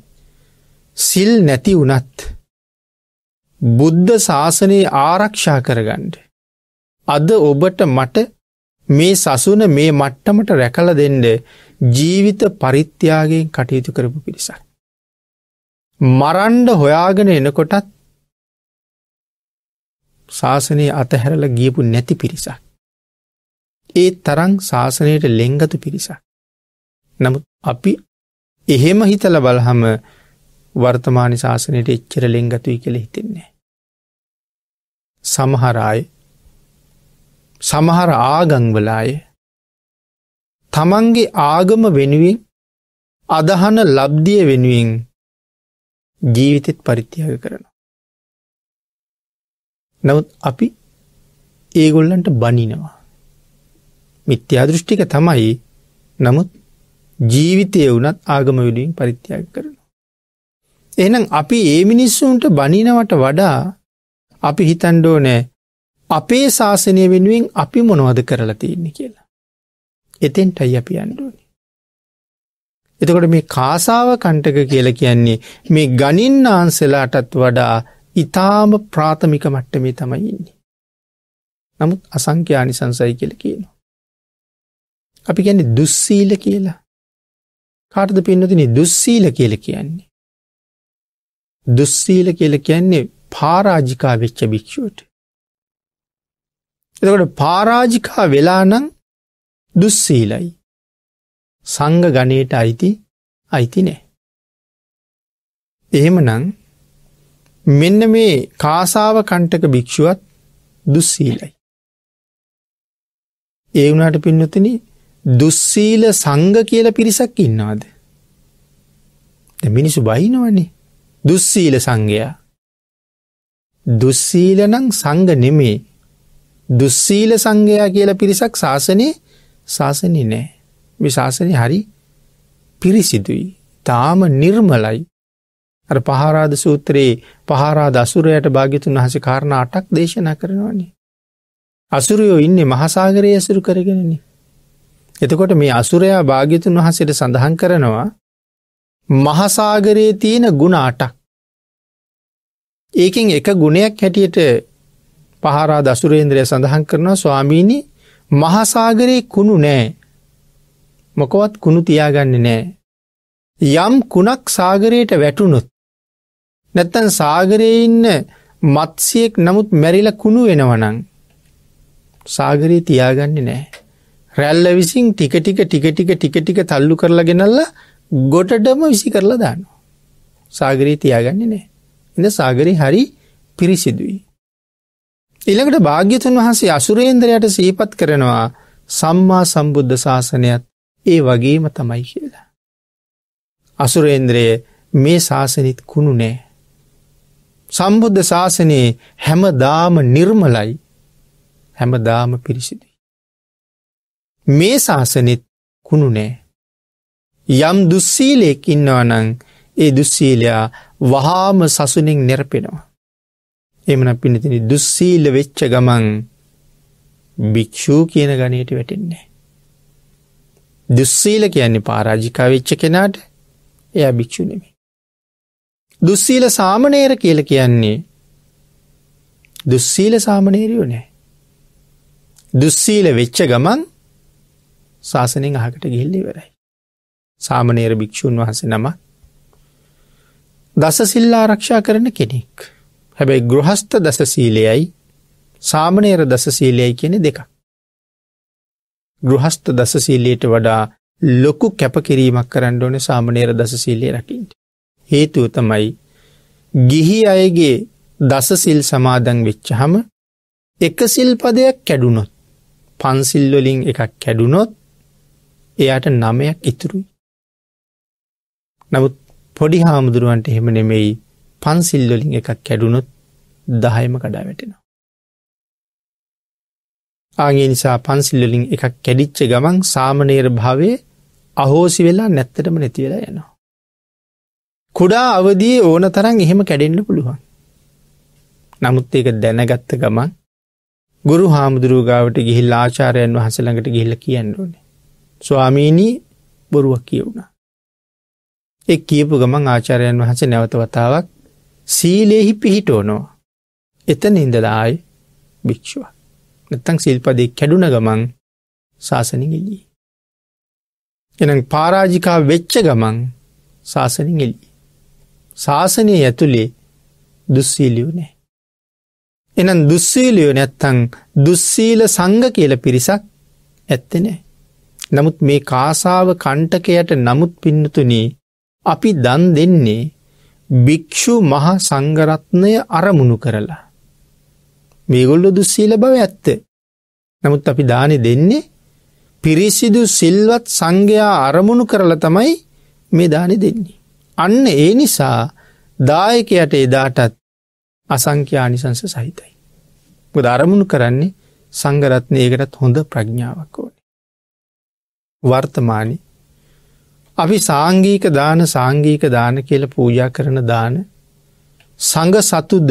සිල් නැති වනත් බුද්ධ ශාසනයේ ආරක්ෂා කරගන්ඩ. අද ඔබට මට මේ සසුන මේ මට්ටමට රැකල දෙන්ඩ ජීවිත පරිත්‍යයාගෙන් කටයුතු කරපු පිරිසක්. මරන්ඩ හොයාගෙන එනකොටත් ශාසනය අතහැරල ගියපු නැති පිරිසක්. ඒ තරං ශාසනයට ලෙංගතු පිරිසක්. නමුත් අපි එහෙම හිතල බලහම වර්තමාන ශාසනයට එච්චර ලෙංගතුයි කළ හිතෙන්නේ. සමහරයි සමහර ආගංවලාය තමන්ගේ ආගම වෙනුවෙන් අදහන ලබ්දිය වෙනුවෙන් ජීවිතෙත් පරිත්‍යාග කරන. නවත් අපි ඒගොල්ලන්ට බනිනවා. මිත්‍යාදෘෂ්ටික තමයි නමුත් ජීවිතය වනත් ආගම විඩුවෙන් පරිත්‍යාග කරන. එනම් අපි ඒ මිනිස්සුන්ට බනිනවට වඩා අපි හිතන්ඩෝ නෑ අපේ ශාසනය වෙනුවෙන් අපි මොනවද කරලා තියන්නේ කියලා. එතෙන්ටයි අපි අන්ඩුවනි. එතකොට මේ කාසාව කණ්ටක කියල කියන්නේ මේ ගනින් ආන්සලාටත් වඩා ඉතාම ප්‍රාථමික මට්ටමේ තමයි ඉන්නේ. නමුත් අසංඛ්‍යානි සංසයි කියල කියනවා. අපි ගැන දුස්සීල කියලා. කාර්ද පෙන්නතින දුස්සීල කියල කියන්නේ. දුස්සීල කියල කියන්නේ පාරාජිකා වෙච්ච භික්‍ෂූට. එතකොට පාරාජිකා වෙලානං දුස්සීලයි. සංග ගණයට අයිති අයිති නෑ. එහෙමනං මෙන්න මේ කාසාව කණ්ටක භික්‍ෂුවත් දුස්සීලයි. ඒ වුණට පින්නතන දුස්සීල සංග කියල පිරිසක් ඉන්නවාද. මිනිසු බහිනවනේ දුස්සීල සංගයා. දුස්සීලනං සංග නෙමේ දුස්සීල සංඝයා කියල පිරිසක් ශාසනය ශාසනය නෑ. විශාසනය හරි පිරිසිදුයි. තාම නිර්මලයි. අර පහරාද සූත්‍රයේ පහරාද අසුරයට භාගිතුන් වහස කාරණ අටක් දේශනා කරනවානේ. අසුරයෝ ඉන්නේ මහසාගරය ඇසුරු කරගෙනන. එතකොට මේ අසුරයා භාගිතුන් වහසට සඳහන් කරනවා මහසාගරයේ තියෙන ගුණ අටක්. ඒකෙන් එක ගුණයක් හැටියට පහරා දසුරේන්ද්‍රය සඳහන් කරනවා ස්වාමීණි මහසාගරයේ කුණු නෑ මොකවත් කුණු තියාගන්න නෑ. යම් කුණක් සාගරයට වැටුණොත්. නැත්තන් සාගරයේ ඉන්න මත්සියෙක් නමුත් මැරිල කුණු වෙනවනං. සාගරයේ තියාගන්න නෑ. රැල්ල විසින් ටික ටික ටික ටික ටික ටික තල්ලු කරලා ගෙනල්ල ගොටඩම විසි කරලා දානවා. සාගරයේ තියාගන්නේ නෑ. එඳ සාගරි හරි පිරිසිදුයි. ඊළඟට භාග්‍යතුන් වහන්සේ අසුරේන්ද්‍රයට සීපත් කරනවා සම්මා සම්බුද්ධ ශාසනයත් ඒ වගේම තමයි කියලා. අසුරේන්ද්‍රය මේ ශාසනිත් කුණු නෑ. සම්බුද්ධ ශාසනයේ හැමදාම නිර්මලයි හැමදාම පිරිසිදුයි. මේ ශාසනෙත් කුණු නෑ. යම් දුස්සීලයෙක් ඉන්නවනං ඒ දුස්සීලයා වහාම සසුනෙන් නිරපෙනවා. එමන පිනතින දුස්සීල වෙච්ච ගමන් භික්‍ෂූ කියන ගණයට වැටෙන්නේ. දුස්සීල කියන්නේ පාරාජිකා වෙච්ච කෙනාට එය භික්‍ෂු නෙමේ. දුස්සීල සාමනේර කියල කියන්නේ දුස්සීල සාමනේරියෝ නෑ. දුස්සීල වෙච්ච ගමන් ශාසනයෙන් අහකට ගිහිල්ලිවරයි. සාමනේර භික්‍ෂූන් වහස නම දස සිල්ලා රක්ෂා කරන කෙනෙක්. හැබැයි ගෘහස්ත දස සීලයයි සාමනේර දස සීලයයි කියන දෙක. ගෘහස්ත දස සීලයට වඩා ලොකු කැපකිරීමක් කරන්න ඕන සාමනේර දස සීලය රකින්ට. හේතුව තමයි ගිහි අයගේ දසසිල් සමාදන් වෙච්චහම එක සිල්පදයක් කැඩුනොත් පන්සිල්වලින් එකක් කැඩුනොත් එයාට නමයක් ඉතුරුයි. නමුත් පොඩි හාමුදුරුවන්ට එහෙම නෙමෙයි පන්සිල්වලින් එකක් කැඩුණොත් දහයම කඩා වැටෙනවා. ආගේ නිසා පන්සිල්ලලින් එකක් කැඩිච්ච ගමන් සාමනේර භාවේ අහෝසි වෙලා නැත්තටම නැතිවෙලා යනවා. කුඩා අවදී ඕන තරන් එහෙම කැඩෙන්න්න පුළුවන්. නමුත් ඒක දැනගත්ත ගමන් ගුරු හාමුදුරුවගාවට ගිහිල් ආචාරයන් වහසළඟට ගිහිල්ල කියන්නඩුවන. ස්වාමීණී බොරුවක් කියවුණ. එක් කියපු ගමන් ආචාරයන් වහස නැවත වතාවක් සීලෙහි පිහිටෝනෝ. එතන ඉඳලායි භික්ෂුව. නැත්තං සිල්පදේ කැඩුන ගමන් ශාසනගෙලී. එන පාරාජිකා වෙච්ච ගමන් ශාසනගෙලී. ශාසනය ඇතුළේ දුස්සීලියු නෑ. එනම් දුස්සීලියෝ නැත්තං දුස්සීල සංග කියල පිරිසක් ඇත්තනෑ. නමුත් මේ කාසාාව කණ්ටකයට නමුත් පින්නතුනී අපි දන් දෙන්නේ භික්‍ෂු මහා සංගරත්නය අරමුණු කරලා. මේගොල්ලො දුස්සීල බව ඇත්ත. නමුත් අපි දානෙ දෙන්නේ පිරිසිදු සිල්වත් සංඝයා අරමුණු කරලා තමයි මේ දානෙ දෙන්නේ. අන්න ඒ නිසා දායකයට එදාටත් අසංඛ්‍යානිසංස සහිතයි. බොද අරමුණු කරන්නේ සංගරත්නයකටත් හොඳ ප්‍රඥාවක් ඕනේ. වර්තමානි අපි සාංගීක දාන සාංගීක දාන කියල පූජා කරන දාන සඟ සතුද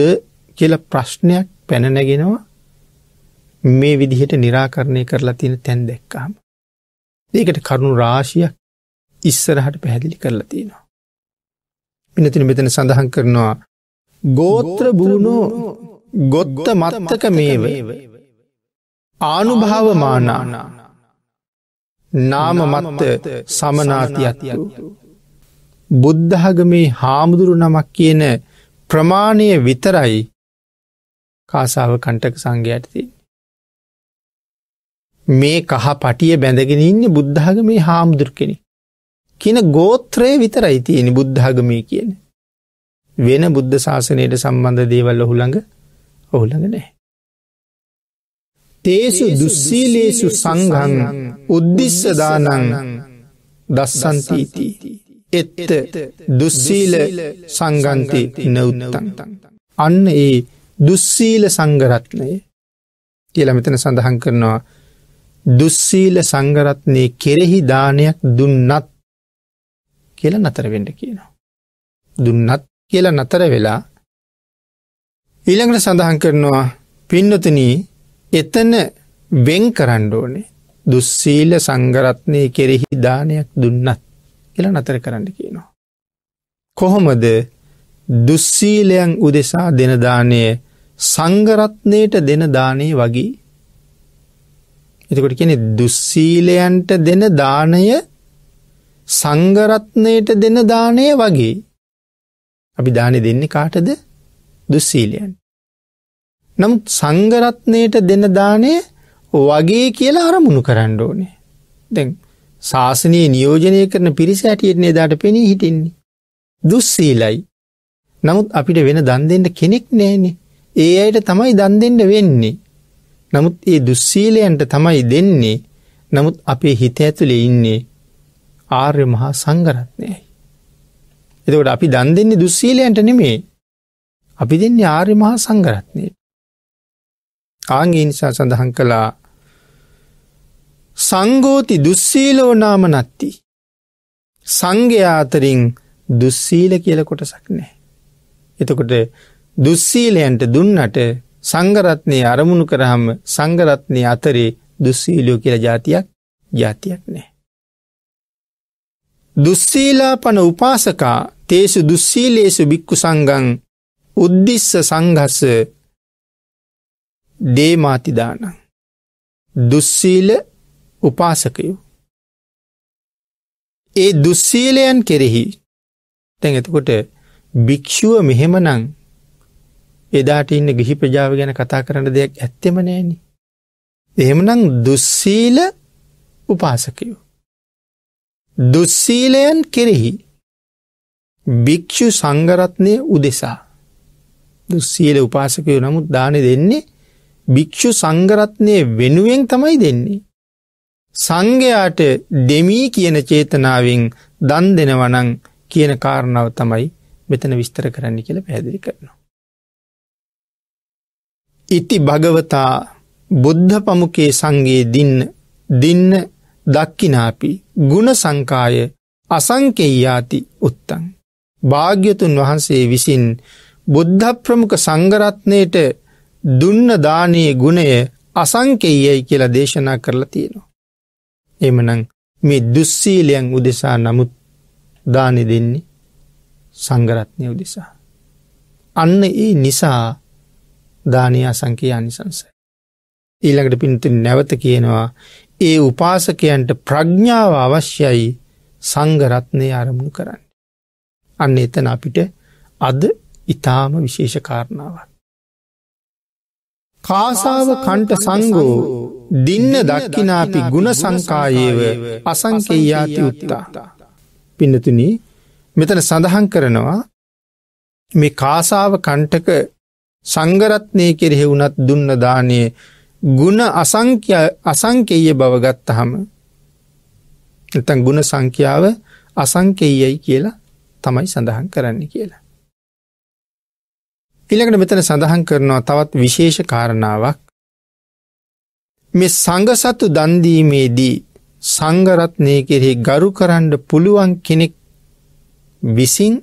කියල ප්‍රශ්නයක් පැනනැගෙනවා මේ විදිහට නිරාකරණය කරලා තියෙන තැන් දෙක්කාම. ඒකට කරුණු රාශියක් ඉස්සරහට පැහැදිලි කරලා තියෙනවා. පිනතින මෙතන සඳහන් කරනවා ගෝත්‍ර බුණෝ ගොත්ත මත්තක මේව ආනුභාවමානානා නාමමත්ත සමනාතියතියතු. බුද්ධහගමේ හාමුදුරු නමක් කියන ප්‍රමාණය විතරයි කාසාාව කණ්ටක සංඝයටති. මේ කහ පටිය බැඳගෙන ඉන්න බුද්ධහගමේ හාමුදුර කෙනෙ. කියන ගෝත්‍රය විතරයි තියෙන බුද්ධාගමය කියන. වෙන බුද්ධ ශාසනයට සම්බන්ධ දේවල් ඔහුළඟ ඔහුළඟ නෑ. තේසු දුස්සීලේසු සංහන් උද්දිස්සදානං දස්සන්තීතිී. එත්ත දුස්සීල සංගන්තය නවුත්තන්තන්. අන්න ඒ දුස්සීල සංගරත්නය කියල මෙතන සඳහන් කරනවා දුස්සීල සංගරත්නය කෙරෙහි දානයක් දුන්නත් කියල නතරවෙඩ කියනවා. දුන්නත් කියල නතර වෙලා ඊළඟට සඳහන් කරනවා පින්නතනී එතන වෙන් කරන්න ඕනේ දුස්සීල සංගරත්නය කෙරෙහි දානයක් දුන්නත් කියලා නතර කරන්න කියනවා. කොහොමද දුස්සීලයන් උදෙසා දෙනදානය සංගරත්නයට දෙන දානය වගේ එතකොට කෙනෙ දුස්සීලයන්ට දෙන දානය සංගරත්නයට දෙන දානය වගේ අපි දානෙ දෙන්නේ කාටද දුස්සීලයන් නමුත් සංගරත්නයට දෙන දානය වගේ කියලා අරමුණු කරන්න ඕනේ. දැන් ශාසනයේ නියෝජනය කරන පිරිස ඇටියෙන එදාට පෙනී හිටින්නේ. දුස්සීලයි. නමුත් අපිට වෙන දන් දෙන්න කෙනෙක් නෑනේ. ඒ අයට තමයි දන් දෙන්න වෙන්නේ. නමුත් ඒ දුස්සීලයන්ට තමයි දෙන්නේ. නමුත් අපේ හිත ඇතුළේ ඉන්නේ ආර්ය මහා සංගරත්නයයි. එතකොට අපි දන් දෙන්නේ දුස්සීලයන්ට නෙමේ. අපි දෙන්නේ ආර්ය මහා සංගරත්නයට. සාංගී නිසා සඳහන් කළා සංගෝති දුස්සීලෝ නාම නත්ති. සංඝයාතරින් දුස්සීල කියල කොටසක් නෑ. එතකොට දුස්සීලයන්ට දුන්නට සංගරත්නය අරමුණු කරහම සංගරත්නය අතරේ දුස්සීලියෝ කියල ජාතියක් ජාතියක් නෑ. දුස්සීලා පන උපාසකා තේසු දුස්සීලේසු බික්කු සංගං උද්දිස්ස සංගස්ස දේමාතිදානං. දුස්සීල උපාසකයු. ඒ දුස්සීලයන් කෙරෙහි තැන් එතකොට භික්‍ෂුව මෙහෙමනං එදාට ඉන්න ගිහි ප්‍රජාව ගැන කතා කරන්න දෙයක් ඇත්තෙම නෑනි. එහෙමනං දුස්සීල උපාසකයු. දුස්සීලයන් කෙරෙහි භික්‍ෂු සංගරත්නය උදෙසා දුස්සීල උපාසකයෝ නමුත් දානෙ දෙන්නේ භික්‍ෂු සංගරත්නය වෙනුවෙන් තමයි දෙන්නේ. සංඝයාට දෙමී කියන චේතනාවෙන් දන් දෙනවනං කියන කාරණාව තමයි මෙතන විස්තර කරන්න කියල පැදිලි කරනවා. ඉති භගවතා බුද්ධ පමුකේ සංගේ දින්න දින්න දක්කිනාපි ගුණ සංකාය අසංකෙයාති උත්තන්. භාග්‍යතුන් වහන්සේ විසින් බුද්ධ ප්‍රමුඛ සංගරත්නයට දුන්න දානයේ ගුණය අසංකෙයයි කියලා දේශනා කරලා තියෙනවා. එමනං මේ දුස්සීලයන් උදෙසා නමුත් දානෙ දෙන්නේ සංගරත්නය උදෙසා. අන්න ඒ නිසා දානය අසංකය අනිසංසයි. ඊළඟට පින්ති නැවත කියනවා ඒ උපාසකයන්ට ප්‍රඥ්ඥාව අවශ්‍යයි සංගරත්නය අරමුණු කරන්න. අන්න එතන අපිට අද ඉතාම විශේෂකාරණාවක්. කාසාව කණ්ට සංගෝ දින්න දක්කිනාති ගුණ සංකායේව අසංකේයාති උත්තා. පින්නතුන මෙතන සඳහන් කරනවා මේ කාසාව කණ්ටක සංගරත්නය කෙරෙහෙ වුනත් දුන්න දානය ගුණ අසංකේය බවගත්තහම එතන් ගුණ සංඛ්‍යාව අසංකේයයි කියලා තමයි සඳහන් කරන්න කියලා. ඉළඟට මෙතන සඳහන් කරනවා තවත් විශේෂ කාරණාවක් මෙ සඟසතු දන්දීමේදී සංගරත්නය කෙරෙහි ගරු කරන්න පුළුවන් කෙනෙක් විසින්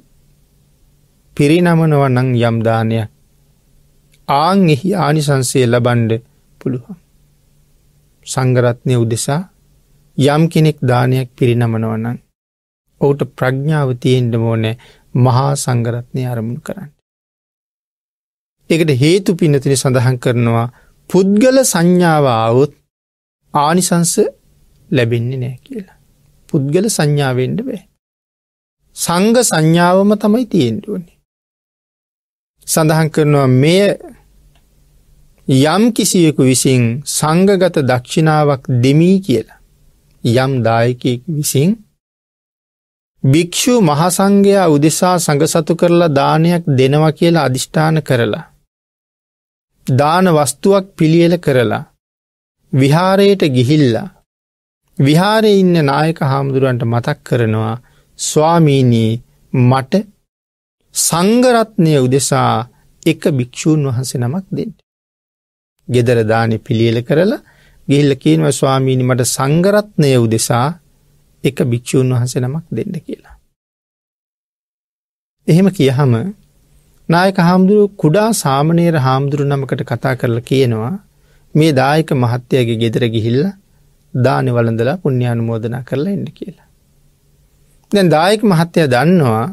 පිරිනමනව නං යම්දානය ආං එහි ආනිසන්සය ලබන්ඩ පුළුවන්. සංගරත්නය උදෙසා යම් කෙනෙක් දානයක් පිරිනමනවනං. ඔවුට ප්‍රඥාව තියෙන්ඩ මෝනෑ මහා සංගරත්නය අරමුණ කරන්න. එකට හේතු පිනතින සඳහන් කරනවා පුද්ගල සංඥාව ආවොත් ආනිසංස ලැබෙන්නේ නෑ කියලා. පුද්ගල සංඥාවෙන්ඩ බෑ. සංග සංඥාවම තමයි තියෙන්ඩුවනි. සඳහන් කරනවා මෙය යම් කිසියකු විසින් සංගගත දක්ෂිනාවක් දෙමී කියලා. යම් දායකයෙක් විසින් භික්‍ෂූ මහසංඝයා උදෙසා සඟ සතු කරලා දානයක් දෙනවා කියලා අධිෂ්ඨාන කරලා. දාන වස්තුවක් පිළියෙල කරලා විහාරයට ගිහිල්ලා විහාරය ඉන්න නායක හාමුදුරුවන්ට මතක් කරනවා ස්වාමීනී මට සංගරත්නය උදෙසා එක භික්‍ෂූන් වහන්සේ නමක් දෙෙන්ට. ගෙදර දානෙ පිළියල කරලා ගිල්ල කියීන්ව ස්වාමීනි මට සංගරත්නය උදෙසා එක භික්‍ෂූන් වහන්සේ නමක් දෙන්න කියලා. එහෙම කියහම නායක හාමුදුරුව කුඩා සාමනේර හාමුදුරු නමකට කතා කරලා කියනවා මේ දායක මහත්තයගේ ගෙදර ගිහිල්ල දානෙ වලඳලා පුුණ්‍යානුමෝදනා කරලා එන්න කියලා. දැන් දායක මහත්තය දන්නවා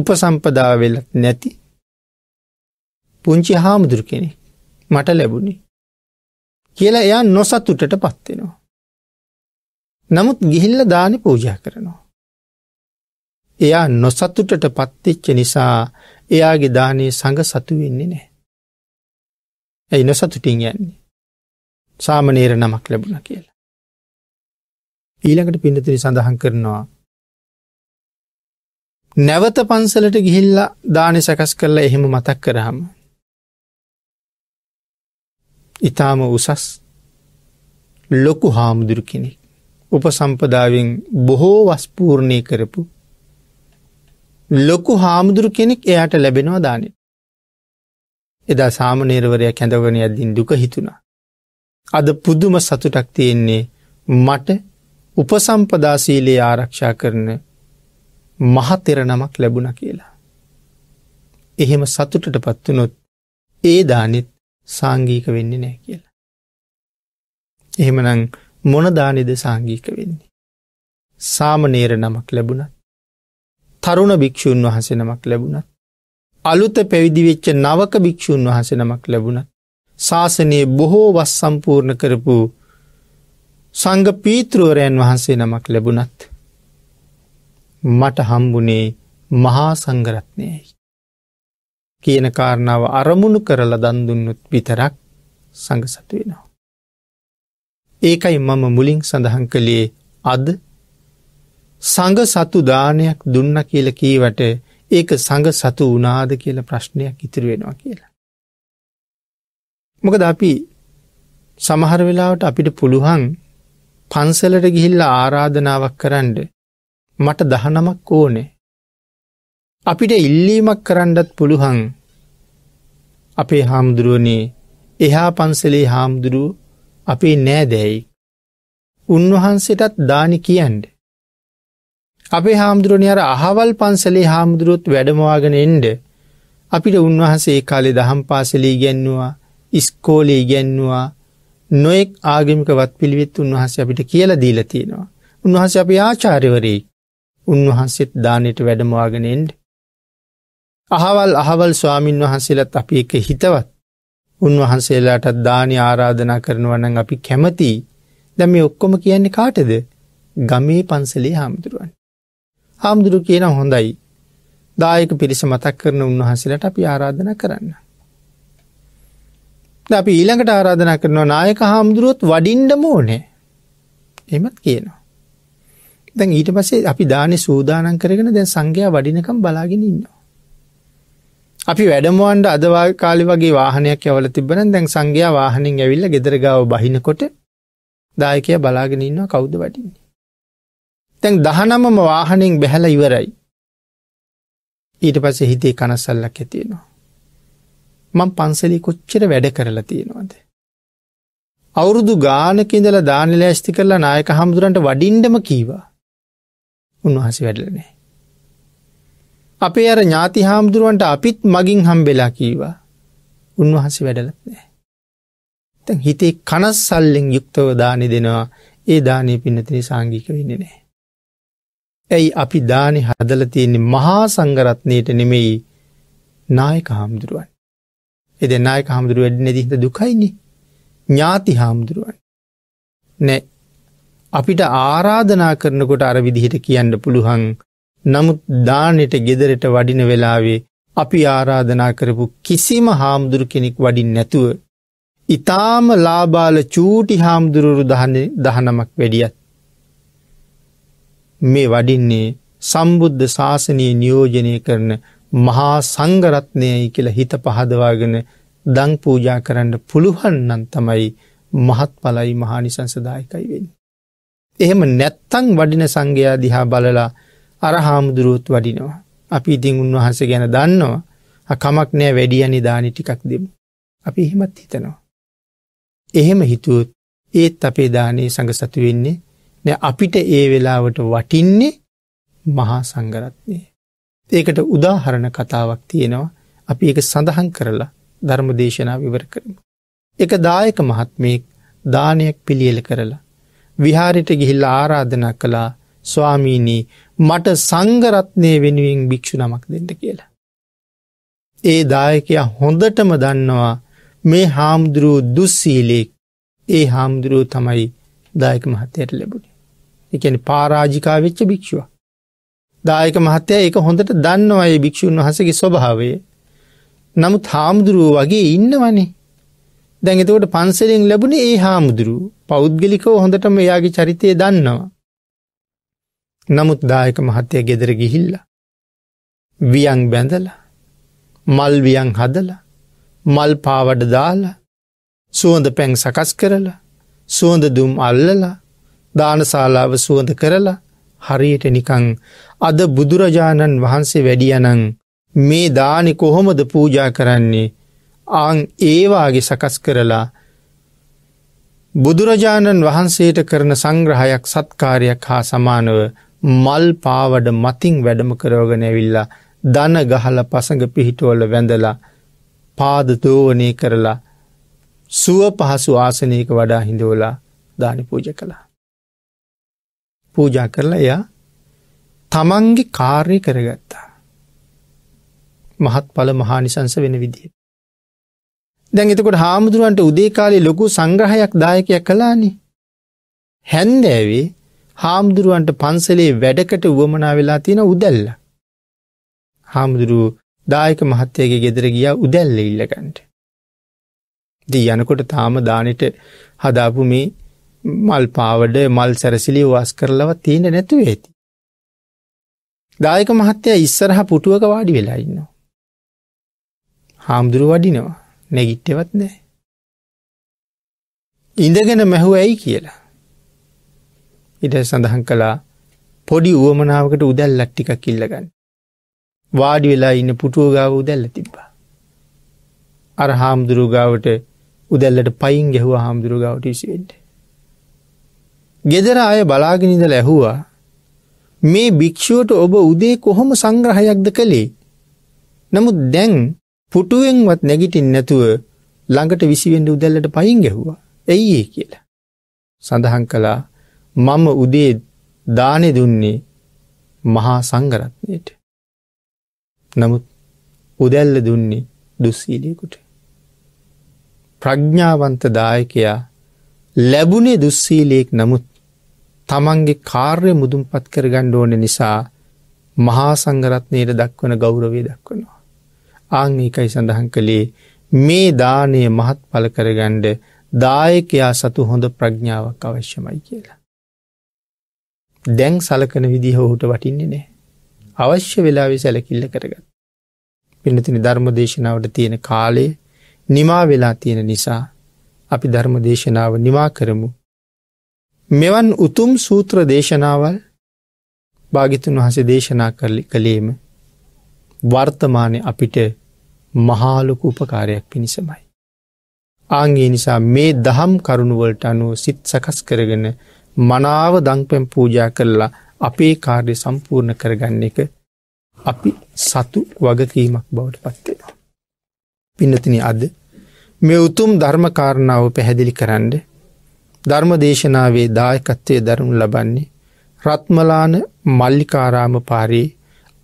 උපසම්පදාවෙල්ලත් නැති පුංචි හාමුදුරු කෙනෙ මට ලැබුණි කියලා එයා නොසතුටට පත්වෙනවා. නමුත් ගිහිල්ල දානෙ පූජා කරනවා. එයා නොසතුටට පත්තිච්ච නිසා එයාගේ දානය සඟ සතු වෙන්නේ නෑ. ඇයි නොසතුටින් යන්නේ. සාමනේර නමක් ලැබුණ කියලා. ඊළඟට පිඩතිරි සඳහන් කරනවා. නැවත පන්සලට ගිහිල්ලා දානෙ සකස් කරලා එහෙම මතක් කරහම. ඉතාම උසස් ලොකු හාමුදුරු කෙනෙක් උපසම්පදාවෙන් බොහෝ වස්පූර්ණය කරපු ලොකු හාමුදුරු කෙනෙක් එයාට ලැබෙනවා දානෙ. එදා සාමනේරවරය කැඳවගෙන ඇදදිින් දුක හිතුණා. අද පුදුම සතුටක් තියෙන්නේ මට උපසම්පදාශීලයේ ආරක්ෂා කරන මහතෙර නමක් ලැබුණ කියලා. එහෙම සතුටට පත්වනොත් ඒ දානෙත් සංගීක වෙන්න නෑ කියලා. එහෙමනං මොනදානෙද සංගීක වෙන්නේ. සාමනේර නමක් ලැබුණත් තරුණ භික්‍ෂූන් වහසෙනමක් ලැබුණත්. අලුත පැවිදිවෙච්ච නවක භික්‍ෂූන් වහසෙනමක් ලැබුණත්. ශාසනයේ බොහෝ වස් සම්පූර්ණ කරපු සංග පීතෘවරයන් වහන්සේ නමක් ලැබුණත්. මට හම්බුනේ මහා සංගරත්නයයි. කියන කාරණාව අරමුණු කරල දන්දුන්නුත් විතරක් සඟ සතු වෙනවා. ඒකයි මම මුලින් සඳහන් කළේ අද සඟ සතු දානයක් දුන්න කියල කීවට ඒක සඟ සතු වනාද කියල ප්‍රශ්නයක් ඉතිරවෙනවා කියලා. මොකද අපි සමහර වෙලාවට අපිට පුළුවන් පන්සලට ගිහිල්ල ආරාධනාවක් කරන්න මට දහනමක් ඕනේ. අපිට ඉල්ලීමක් කරන්නත් පුළුහන් අපේ හාමුදුරුවනේ එහා පන්සලේ හාමුදුරුව අපේ නෑදැයි. උන්වහන්සේටත් දානි කියන්ඩ. අපේ හාමුදුරුවනි අර අහවල් පන්සලේ හාමුදුරුවොත් වැඩමවාගෙන එන්ඩ අපිට උන්වහන්සේ කාලේ දහම් පාසලී ගැන්නවා ඉස්කෝලේ ඉගැන්නවා නොෙක් ආගමිකවත් පිළිවිත් උන්වහන්සේ අපිට කියල දීල තියෙනවා. උන්වහස අපි ආචාරිවරේ උන්වහන්සෙත් දානයට වැඩමවාගෙනෙන්ඩ. අහවල් අහවල් ස්වාමීන් වහන්සේලත් අපි එක හිතවත් උන්වහන්සේලාටත් දානය ආරාධනා කරනවනන් අපි කැමති දැම ඔක්කොම කියන්නේ කාටද ගමේ පන්සලේ හාමුදුරුවන්. හාමුදුරු කියන හොඳයි දායක පිරිස මතක් කරන උන්වහන්සේලට අපි ආරාධන කරන්න. අපි ඊළඟට ආරාධන කරනවා නායක හාමුදුරුවොත් වඩින්ඩම ඕනේ එමත් කියනවා. දැන් ඊට පසේ අපි දානෙ සූදානන් කරගෙන දැන් සංඝයා වඩිනකම් බලාගෙන ඉන්නවා. අපි වැඩමුවන්ට අදවා කාලි වගේ වාහනයක් ඇවල තිබන දැන් සංඝයා වාහනින් ඇවිල්ල ගෙදරගාව බහිනකොට දායකය බලාගෙන ඉන්නවා කෞද්ද වටින්නේ. තැන් දහනමම වාහනෙන් බැහැල ඉවරයි. ඊට පස්සේ හිතේ කනසල්ලක් ඇතියෙනවා. මං පන්සලි කොච්චර වැඩ කරලා තියෙනවාද. අවුරුදු ගානකින්දල දානල ඇස්ති කරලා නායක හමුදුරන්ට වඩින්ඩම කීවා. උන්වහස වැඩලනේ. අපේ අර ඥාති හාමුදුරුවන්ට අපිත් මගින් හම්බෙලා කීවා උන්වහන්සේ වැඩලත් නෑ. තැන් හිතේ කනස් සල්ලෙන් යුක්තව දානෙ දෙනවා ඒ දානය පින්නතින සංගික වෙන්නේ නෑ. ඇයි අපි දානෙ හදල තියෙන්නේ මහා සංගරත්නයට නෙමෙයි නායක හාමුදුරුවන්. එද නායක හාමුදුරුව වැඩි නැදිහිත දුකයිනි ඥාති හාමුදුරුවන්. නෑ අපිට ආරාධනා කරනකොට අර විදිහට කියන්න පුළුහන් නමුත් දානෙට ගෙදරට වඩින වෙලාවේ අපි ආරාධනා කරපු කිසිම හාමුදුරු කෙනෙක් වඩින් නැතුව. ඉතාම ලාබාල චූටි හාමුදුරුරු දහනමක් වැඩියත්. මේ වඩින්නේ සම්බුද්ධ ශාසනය නියෝජනය කරන මහා සංගරත්නයයි කියලා හිත පහදවාගෙන දං පූජා කරන්න පුළුවන්නන් තමයි මහත්ඵලයි මහානිසංසදායකයි වෙන්. එහෙම නැත්තං වඩින සංඝයා දිහා බලලා අර හාමුදුරුවොත් වඩිනවා. අපි ඉතිං උන්වහන්ස ගැන දන්නවා කමක් නෑ වැඩියනි දානි ටිකක් දෙමු. අපි එහෙමත් හිතනවා. එහෙම හිතුවත් ඒත් අපේ දානයේ සඟ සතු වෙන්නේ දැන් අපිට ඒ වෙලාවට වටින්නේ මහා සංඝරත්නය. ඒකට උදාහරණ කතාවක් තියෙනවා. අපි ඒක සඳහන් කරලා ධර්මදේශනා විවර කරමු. එක දායක මහත්මයෙක් දානයක් පිළියෙල කරලා විහාරයට ගිහිල්ලා ආරාධනා කළා ස්වාමීනී මට සංඝරත්නය වෙනුවෙන් භික්ෂු නමක් දෙන්න කියලා. ඒ දායකයා හොඳටම දන්නවා මේ හාමුදුරුවෝ දුස්සීලෙක් ඒ හාමුදුරුවෝ තමයි දායක මහත්තයට ලැබුණ. එකන පාරාජිකා වෙච්ච භික්ෂුව. දායක මහත්තය එක හොඳට දන්නවා ඒ භික්‍ෂූන් වහසගේ ස්වභාවය නමුත් හාමුදුරුව වගේ ඉන්නවනේ දැඟතකොට පන්සලෙන් ලැබුණ ඒ හාමුදුරුව පෞද්ගලිකව හොඳටම එයාගේ චරිතය දන්නවා. නමුත් දායක මහත්තය ගෙදර ගිහිල්ල. වියන් බැඳල මල් වියන් හදල මල් පාවඩ දාලා සුවඳ පැන් සකස් කරලා සුවඳ දුම් අල්ලලා දානශාලාව සුවඳ කරලා හරියට නිකං අද බුදුරජාණන් වහන්සේ වැඩියනං මේ දානෙ කොහොමද පූජා කරන්නේ ආං ඒවාගේ සකස් කරලා බුදුරජාණන් වහන්සේට කරන සංග්‍රහයක් සත්කාරයක් හා සමානව මල් පාවඩ මතින් වැඩම කරවගෙනැවිල්ලා දන ගහල පසඟ පිහිටුවල වැඳලා පාද දෝවනය කරලා සුව පහසු ආසනයක වඩා හිඳෝලා දානි පූජ කළා. පූජා කරලා එයා තමන්ගේ කාර්ය කරගත්තා. මහත් පල මහානිසංස වෙන විදිහ. දැන් එතකොට හාමුදුරුවන්ට උදේකාලේ ලොකු සංග්‍රහයක් දායකයක් කලානි. හැන්දෑවේ හාමුදුරුවන්ට පන්සලේ වැඩකට වුවමනා වෙලා තියෙන උදැල්ල. හාමුදුරුව දායක මහත්තයගේ ගෙදර ගියා උදැල්ල ඉල්ලකන්ට. දී යනකොට තාම දානට හදාපු මේ මල් පාවඩ මල් සැරසිලි වස් කරලව තියෙන නැතුව ඇති. දායක මහත්තයා ඉස්සරහ පුටුවක වාඩි වෙලා ඉන්නවා. හාමුදුරු වඩිනවා නැගිට්ටවත් නෑ. ඉඳගෙන මැහුව ඇයි කියලා. ඉඩ සඳහන් කලා පොඩි වුවමනාවකට උදැල්ලත් ටික කිල්ලගන්න. වාඩි වෙලා ඉන්න පුටුව ගාව උදැල්ල තිබ්බා. අර හාමුදුරුගාවට උදැල්ලට පයින් ගැහුව හාමුදුරුගාවට විසිවෙන්ට. ගෙදර අය බලාගෙනද ලැහුවා මේ භික්‍ෂුවට ඔබ උදේ කොහොම සංග්‍රහයක්ද කළේ. නමුත් දැන් පුටුවෙන්වත් නැගිටින් නැතුව ළඟට විසිවෙන්ඩ උදැල්ලට පයින් ගැහුවා ඇයි ඒ කියලා. සඳහන් කළා මම උදේ දානෙ දුන්නේ මහා සංගරත්නයට. නමුත් උදැල්ල දුන්නේ දුස්සීලියකුට. ප්‍රඥ්ඥාවන්ත දායකයා ලැබුණේ දුස්සීලයෙක් නමුත් තමන්ගේ කාර්ය මුදුන්පත් කර ගණ්ඩ ඕන නිසා මහා සංගරත්නයට දක්වන ගෞරවේ දක්වනවා. ආං ඒකයි සඳහන් කළේ මේ දානය මහත් පල කරගණ්ඩ දායකයා සතු හොඳ ප්‍රඥාවක් අවශ්‍යමයි කියලා. දැන් සලකන විදිහ ඔහුට වටින්නේ නෑ. අවශ්‍ය වෙලාවෙ සැලකිල්ල කරගත්. පිනතින ධර්ම දේශනාවට තියෙන කාලේ නිමා වෙලා තියෙන නිසා අපි ධර්ම දේශනාව නිවා කරමු මෙවන් උතුම් සූත්‍ර දේශනාවල් භාගිතුන් වහස දේශනා කරලි කළේම වර්තමානය අපිට මහාලොකු උපකාරයක් පිණිසමයි. ආංගේ නිසා මේ දහම් කරුණුවලට අනුව සිත් සකස් කරගෙන මනාව දංපැම් පූජා කරලා අපේ කාර්ය සම්පූර්ණ කරගන්න එක අපි සතු වගකීමක් බවට පත්වෙනවා. පින්නතින අද මේ උතුම් ධර්මකාරණාව පැහැදිලි කරන්න ධර්ම දේශනාවේ දායකත්වය දරුණු ලබන්නේ රත්මලාන මල්ලිකාරාම පාරේ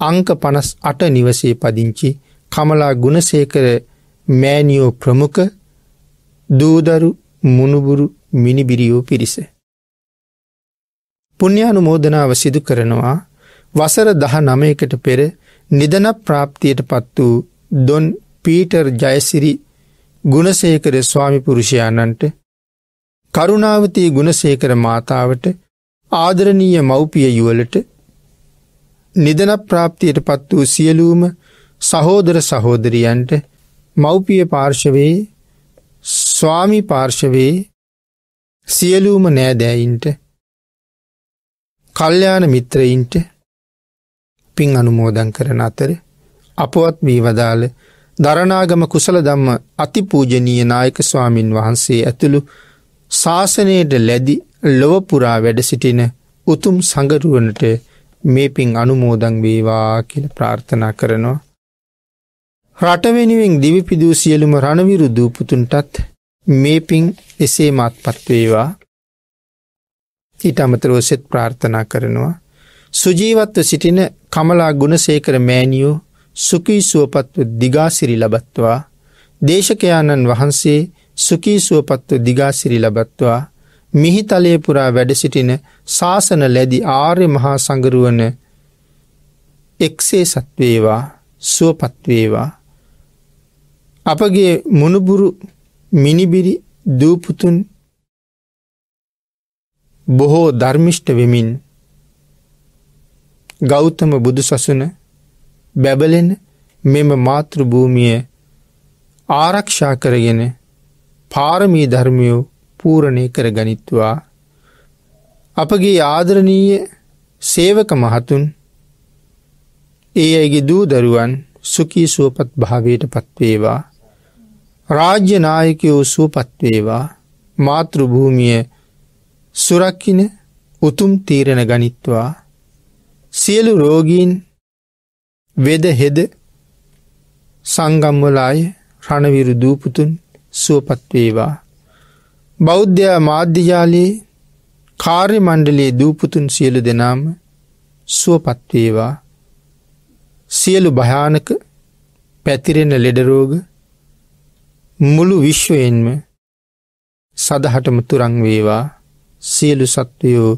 අංක පනස් අට නිවසේ පදිංචි කමලා ගුණසේකර මෑනිියෝ ප්‍රමුඛ දූදරු මුණුබුරු මිනිබිරියෝ පිරිස. පුුණ්‍යානු මෝදනාව සිදු කරනවා වසර දහ නමයකට පෙර නිදන ප්‍රාප්තියට පත් වූ දොන් පීටර් ජයසිරි ගුණසේකර ස්වාමිපුරුෂයාණන්ට කරුණාවතී ගුණසේකර මාතාවට ආදරණීය මව්පිය යුවලට නිදන ප්‍රාප්තියට පත් වූ සියලූම සහෝදර සහෝදරියන්ට මව්පිය පාර්ශවයේ ස්වාමි පාර්ශවයේ සියලූම නෑදෑයින්ට කල්්‍යාන මිත්‍රයින්ට පින් අනුමෝදන් කරන අතර අපවත් වී වදාළ දරනාගම කුසල දම්ම අතිපූජනීය නායක ස්වාමින් වහන්සේ ඇතුළු ශාසනයට ලැදි ලොවපුරා වැඩසිටින උතුම් සඟරුවනට මේ පින් අනුමෝදං වේවා කියල ප්‍රාර්ථනා කරනවා. රටවෙනුවෙන් දිවිපිදූ සියලුම රණවිරු දූපුතුන්ටත් මේ පින් එසේ මත්පත් වේවා ඊට අමතරෝ සෙත් ප්‍රාර්ථනා කරනවා. සුජීවත්ව සිටින කමලා ගුණසේකර මෑනිියෝ සුකී සුවපත්ව දිගාසිරි ලබත්වා දේශකයාණන් වහන්සේ සුකී සුවපත්ව දිගාසිරි ලබත්වා මිහිතලේ පුරා වැඩසිටින ශාසන ලැදි ආර්ය මහා සංගරුවන එක්සේ සත්වේවා සුවපත්වේවා අපගේ මුණුබුරු මිනිබිරි දූපුතුන් බොහෝ ධර්මිෂ්ට වෙමින් ගෞතම බුදු සසුන බැබලෙන මෙම මාතෘභූමිය ආරක්ෂා කරගෙන පාරමී ධර්මයෝ පූරණය කර ගනිත්වා. අපගේ ආදරණීය සේවක මහතුන් ඒ අයගේ දූ දරුවන් සුකී සුවපත් භාවයට පත්වේවා. රාජ්‍යනායකයෝ සුවපත්වේවා මාතෘභූමිය සුරක්කින උතුම් තීරණ ගනිත්වා සියලු රෝගීන් වෙද හෙද සංගම්වලාය රණවිරු දූපුතුන් සුවපත් වේවා. බෞද්ධයා මාධ්‍යජාලයේ කාර්ය මණ්ඩලයේ දූපුතුන් සියලු දෙනාම සුවපත් වේවා. සියලු භයානක පැතිරෙන ලෙඩරෝග මුළු විශ්වයෙන්ම සදහටම තුරං වේවා සියලු සත්වයෝ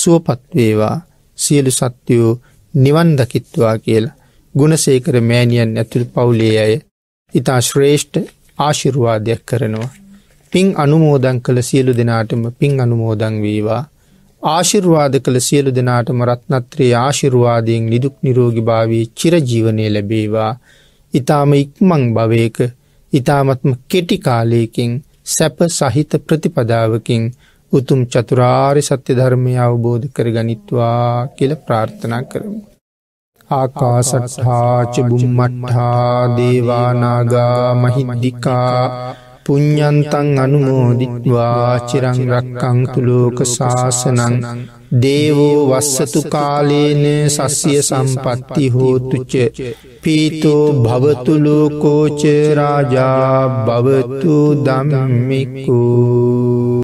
සුවපත් වේවා සියලු සත්වයෝ නිවන් දකිත්වා කියලා ගුණසේකර මෑණියන් ඇතුළු පවුලේ අය ඉතා ශ්‍රේෂ්ඨ ආශිරුවාදයක් කරනවා. පින් අනුමෝදං කළ සියලු දෙනාටම පින් අනුමෝදං වේවා. ආශිර්වාද කළ සියලු දෙනාටම රත්නත්‍රයේ ආශිරුවාදයෙන් නිදුක් නිරෝගි භාවී චිරජීවනය ලැබේවා. ඉතාම ඉක්මං භවයක ඉතාමත්ම කෙටි කාලයකින් සැප සහිත ප්‍රතිපදාවකින් උතුම් චතුරාරි සත්‍ය ධර්මය අවබෝධ කර ගනිත්වා කියල ප්‍රාර්ථනා කරමු. ආකාසට්හා චුබුම්මට්හා දේවානාගා මහිමදිකා පුඤ්ඥන්තන් අනුමෝදිත්වා චිරං රක්කංතු ලෝක ශාසනං දේවෝ වස්සතු කාලේන සස්්‍යය සම්පත්ති හෝතුච පීතෝ භවතුලෝකෝචරාජා භවතු දමම්මිකු